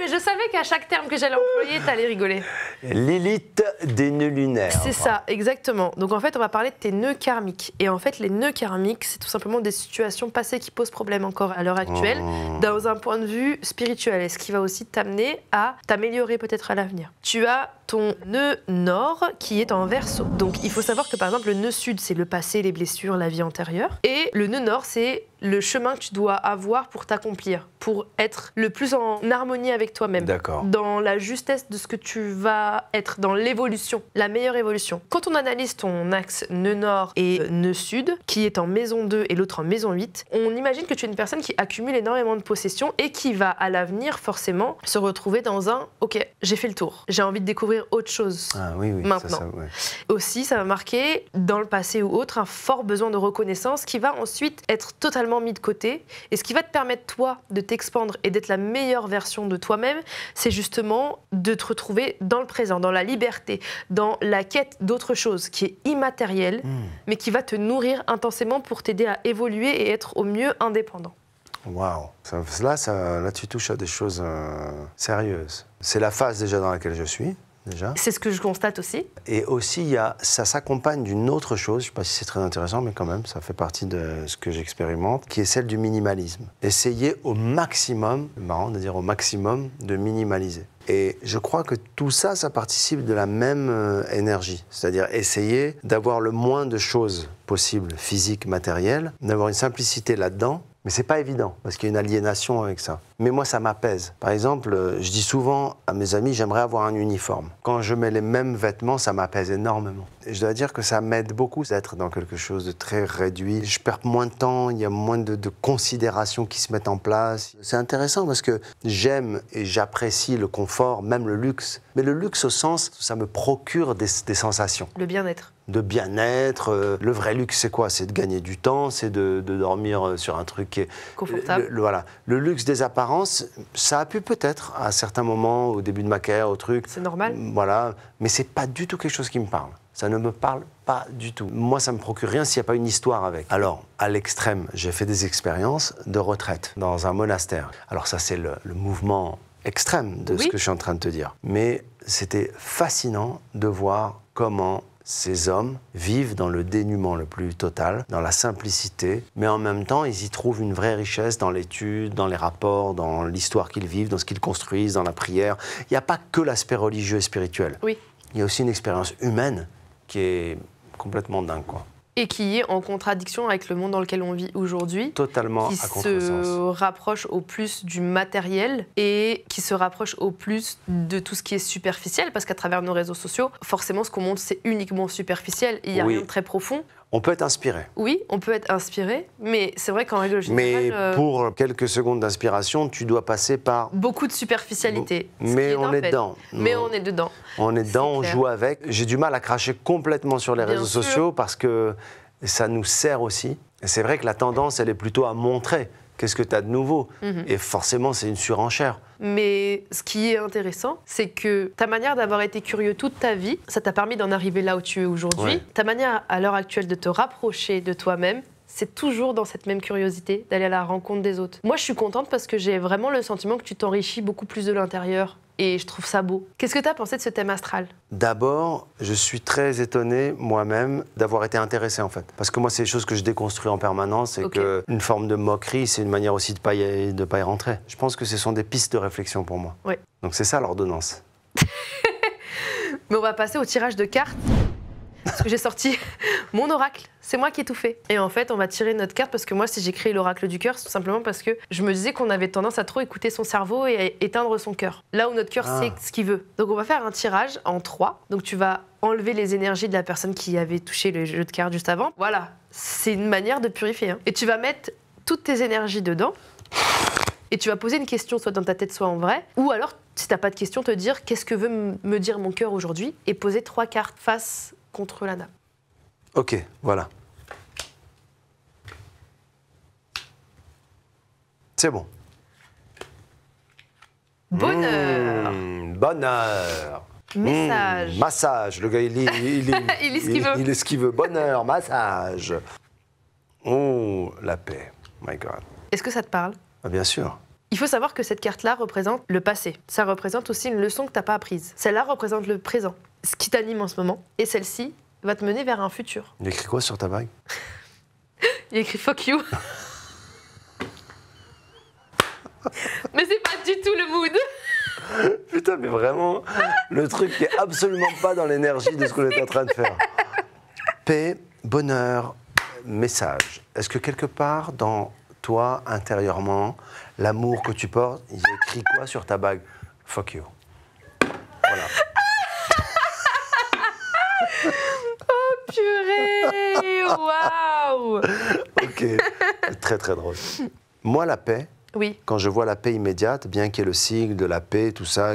S2: mais je savais qu'à chaque terme que j'allais employer, t'allais rigoler.
S1: L'élite des nœuds lunaires. C'est
S2: ça, exactement. Donc en fait, on va parler de tes nœuds karmiques. Et en fait, les nœuds karmiques, c'est tout simplement des situations passées qui posent problème encore à l'heure actuelle, oh. dans un point de vue spirituel, et ce qui va aussi t'amener à t'améliorer peut-être à l'avenir. Tu as ton nœud nord qui est en verso. Donc il faut savoir que par exemple le nœud sud c'est le passé, les blessures, la vie antérieure. Et le nœud nord c'est le chemin que tu dois avoir pour t'accomplir, pour être le plus en harmonie avec toi-même. Dans la justesse de ce que tu vas être, dans l'évolution, la meilleure évolution. Quand on analyse ton axe nœud nord et nœud sud, qui est en maison 2 et l'autre en maison 8, on imagine que tu es une personne qui accumule énormément de possessions et qui va à l'avenir forcément se retrouver dans un OK, j'ai fait le tour. J'ai envie de découvrir autre chose ah maintenant. Aussi, ça va marquer, dans le passé ou autre, un fort besoin de reconnaissance qui va ensuite être totalement mis de côté. Et ce qui va te permettre, toi, de t'expandre et d'être la meilleure version de toi-même, c'est justement de te retrouver dans le présent, dans la liberté, dans la quête d'autre chose qui est immatérielle, hmm. mais qui va te nourrir intensément pour t'aider à évoluer et être au mieux indépendant.
S1: Waouh wow. là, là, tu touches à des choses euh, sérieuses. C'est la phase déjà dans laquelle je suis.
S2: C'est ce que je constate aussi.
S1: Et aussi, il y a, ça s'accompagne d'une autre chose, je ne sais pas si c'est très intéressant, mais quand même, ça fait partie de ce que j'expérimente, qui est celle du minimalisme. Essayer au maximum, marrant de dire au maximum, de minimaliser. Et je crois que tout ça, ça participe de la même euh, énergie, c'est-à-dire essayer d'avoir le moins de choses possibles, physiques, matérielles, d'avoir une simplicité là-dedans mais c'est pas évident, parce qu'il y a une aliénation avec ça. Mais moi, ça m'apaise. Par exemple, euh, je dis souvent à mes amis, j'aimerais avoir un uniforme. Quand je mets les mêmes vêtements, ça m'apaise énormément. je dois dire que ça m'aide beaucoup d'être dans quelque chose de très réduit. Je perds moins de temps, il y a moins de considérations qui se mettent en place. C'est intéressant parce que j'aime et j'apprécie le confort, même le luxe. Mais le luxe au sens, ça me procure des, sensations. Le bien-être. De bien-être. Euh, le vrai luxe, c'est quoi C'est de gagner du temps, c'est de, dormir euh, sur un truc qui est... Confortable. voilà. Le luxe des apparences, ça a pu peut-être à certains moments, au début de ma carrière, au truc. C'est normal. Voilà. Mais c'est pas du tout quelque chose qui me parle. Ça ne me parle pas du tout. Moi, ça me procure rien s'il n'y a pas une histoire avec. Alors, à l'extrême, j'ai fait des expériences de retraite dans un monastère. Alors ça, c'est le mouvement extrême de ce que je suis en train de te dire. Mais c'était fascinant de voir comment ces hommes vivent dans le dénuement le plus total, dans la simplicité, mais en même temps, ils y trouvent une vraie richesse dans l'étude, dans les rapports, dans l'histoire qu'ils vivent, dans ce qu'ils construisent, dans la prière. Il n'y a pas que l'aspect religieux et spirituel. Oui. Il y a aussi une expérience humaine qui est complètement dingue, quoi
S2: et qui est en contradiction avec le monde dans lequel on vit aujourd'hui. Totalement qui se rapproche au plus du matériel et qui se rapproche au plus de tout ce qui est superficiel, parce qu'à travers nos réseaux sociaux, forcément, ce qu'on montre, c'est uniquement superficiel. Il n'y a rien de très profond.
S1: On peut être inspiré.
S2: Oui, on peut être inspiré, mais c'est vrai qu'en règle générale. Mais euh,
S1: pour quelques secondes d'inspiration, tu dois passer par.
S2: Beaucoup de superficialité. Mais on est dedans. Mais on est dedans.
S1: On est dedans, on joue avec. J'ai du mal à cracher complètement sur les réseaux sociaux parce que ça nous sert aussi. C'est vrai que la tendance, elle est plutôt à montrer qu'est-ce que tu as de nouveau mhm. Et forcément, c'est une surenchère.
S2: Mais ce qui est intéressant, c'est que ta manière d'avoir été curieux toute ta vie, ça t'a permis d'en arriver là où tu es aujourd'hui. Ta manière à l'heure actuelle de te rapprocher de toi-même, c'est toujours dans cette même curiosité d'aller à la rencontre des autres. Moi, je suis contente parce que j'ai vraiment le sentiment que tu t'enrichis beaucoup plus de l'intérieur et je trouve ça beau. Qu'est-ce que tu as pensé de ce thème astral
S1: D'abord, je suis très étonné moi-même d'avoir été intéressé en fait. Parce que moi, c'est des choses que je déconstruis en permanence et qu'une forme de moquerie, c'est une manière aussi de ne pas, y, rentrer. Je pense que ce sont des pistes de réflexion pour moi. Donc c'est ça l'ordonnance. (laughs)
S2: Mais on va passer au tirage de cartes parce que j'ai sorti (laughs) mon oracle. C'est moi qui ai tout fait. Et en fait, on va tirer notre carte parce que moi, si j'ai créé l'oracle du cœur, c'est tout simplement parce que je me disais qu'on avait tendance à trop écouter son cerveau et à éteindre son cœur. Là où notre cœur ah. sait ce qu'il veut. Donc, on va faire un tirage en trois. Donc, tu vas enlever les énergies de la personne qui avait touché le jeu de cartes juste avant. Voilà, c'est une manière de purifier. Hein. Et tu vas mettre toutes tes énergies dedans. Et tu vas poser une question, soit dans ta tête, soit en vrai. Ou alors, si t'as pas de question, te dire qu'est-ce que veut me dire mon cœur aujourd'hui et poser trois cartes face contre l'ANA.
S1: Ok, voilà. C'est bon. Bonheur. Hmm, bonheur.
S2: Hmm, Message.
S1: massage. Le gars, (laughs) il, est ce qu'il veut. Bonheur, massage. Oh, la paix. My God.
S2: Est-ce que ça te parle ah, Bien sûr. Il faut savoir que cette carte-là représente le passé. Ça représente aussi une leçon que tu n'as pas apprise. Celle-là représente le présent ce qui t'anime en ce moment, et celle-ci va te mener vers un futur.
S1: Il écrit quoi sur ta bague
S2: Il écrit fuck you. mais c'est pas du tout le mood.
S1: Putain, mais vraiment, le truc qui est absolument pas dans l'énergie de ce qu'on est en train de faire. Paix, bonheur, message. Est-ce que quelque part dans toi, intérieurement, l'amour que tu portes, il écrit quoi sur ta bague Fuck you. Voilà.
S2: purée Waouh
S1: Ok, très très drôle. Moi, la paix, oui. quand je vois la paix immédiate, bien qu'il y ait le sigle de la paix, tout ça,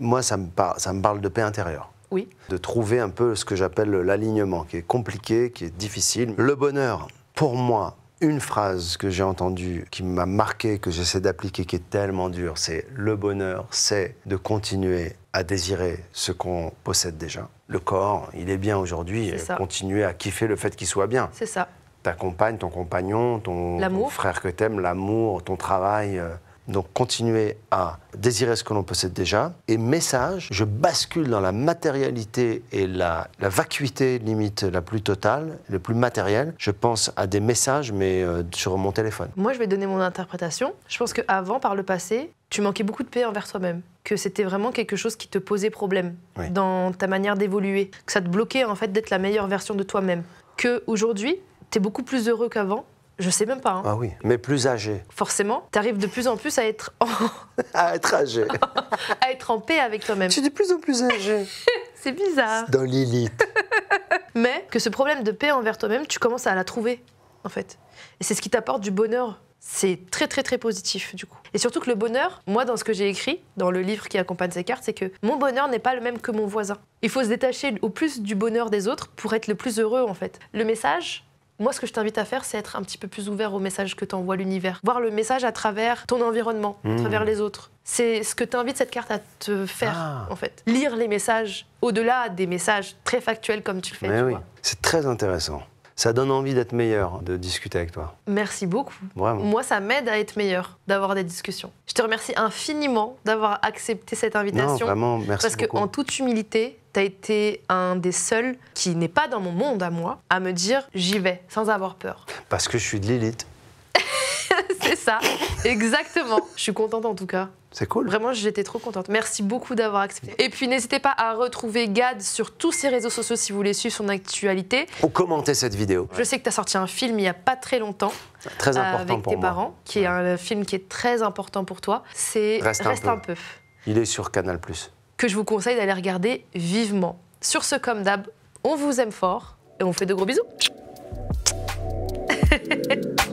S1: moi, ça me, parle, ça me parle de paix intérieure. Oui. De trouver un peu ce que j'appelle l'alignement, qui est compliqué, qui est difficile. Le bonheur, pour moi, une phrase que j'ai entendue, qui m'a marqué, que j'essaie d'appliquer, qui est tellement dure, c'est le bonheur, c'est de continuer à désirer ce qu'on possède déjà. Le corps, il est bien aujourd'hui, euh, continuer à kiffer le fait qu'il soit bien. C'est ça. Ta compagne, ton compagnon, ton, frère que t'aimes, l'amour, ton travail. Euh, donc continuer à désirer ce que l'on possède déjà. Et message, je bascule dans la matérialité et la, vacuité limite la plus totale, le plus matériel. Je pense à des messages, mais euh, sur mon téléphone.
S2: Moi, je vais donner mon interprétation. Je pense qu'avant, par le passé, tu manquais beaucoup de paix envers toi-même, que c'était vraiment quelque chose qui te posait problème dans ta manière d'évoluer, que ça te bloquait en fait d'être la meilleure version de toi-même. Que tu es beaucoup plus heureux qu'avant, je sais même pas. Hein. Ah
S1: oui, mais plus âgé.
S2: Forcément, tu arrives de plus en plus à être
S1: (laughs) à être âgé.
S2: (laughs) à être en paix avec toi-même. Tu es de plus en plus âgé. (laughs) C'est bizarre. Dans l'élite. mais que ce problème de paix envers toi-même, tu commences à la trouver en fait. Et c'est ce qui t'apporte du bonheur. C'est très très très positif du coup. Et surtout que le bonheur, moi dans ce que j'ai écrit, dans le livre qui accompagne ces cartes, c'est que mon bonheur n'est pas le même que mon voisin. Il faut se détacher au plus du bonheur des autres pour être le plus heureux en fait. Le message, moi, ce que je t'invite à faire, c'est être un petit peu plus ouvert au message que t'envoie l'univers. Voir le message à travers ton environnement, à mmh. travers les autres. C'est ce que t'invite cette carte à te faire, ah. en fait. Lire les messages, au-delà des messages très factuels comme tu le fais.
S1: Oui. C'est très intéressant ça donne envie d'être meilleur, de discuter avec toi.
S2: Merci beaucoup. Moi, ça m'aide à être meilleur, d'avoir des discussions. Je te remercie infiniment d'avoir accepté cette invitation. Non, vraiment, merci Parce qu'en toute humilité, tu as été un des seuls qui n'est pas dans mon monde à moi à me dire j'y vais sans avoir peur.
S1: Parce que je suis de l'élite. (laughs)
S2: (laughs) c'est ça, exactement. Je suis contente en tout cas. C'est cool. Vraiment, j'étais trop contente. Merci beaucoup d'avoir accepté. Et puis, n'hésitez pas à retrouver Gad sur tous ses réseaux sociaux si vous voulez suivre son actualité.
S1: Ou commenter cette vidéo. Je
S2: sais que tu as sorti un film il n'y a pas très longtemps. Très euh, important avec tes parents, qui est un film qui est très important pour toi. C'est Reste, un, peu.
S1: Il est sur Canal+.
S2: Que je vous conseille d'aller regarder vivement. Sur ce, comme d'hab, on vous aime fort et on fait de gros bisous. (laughs)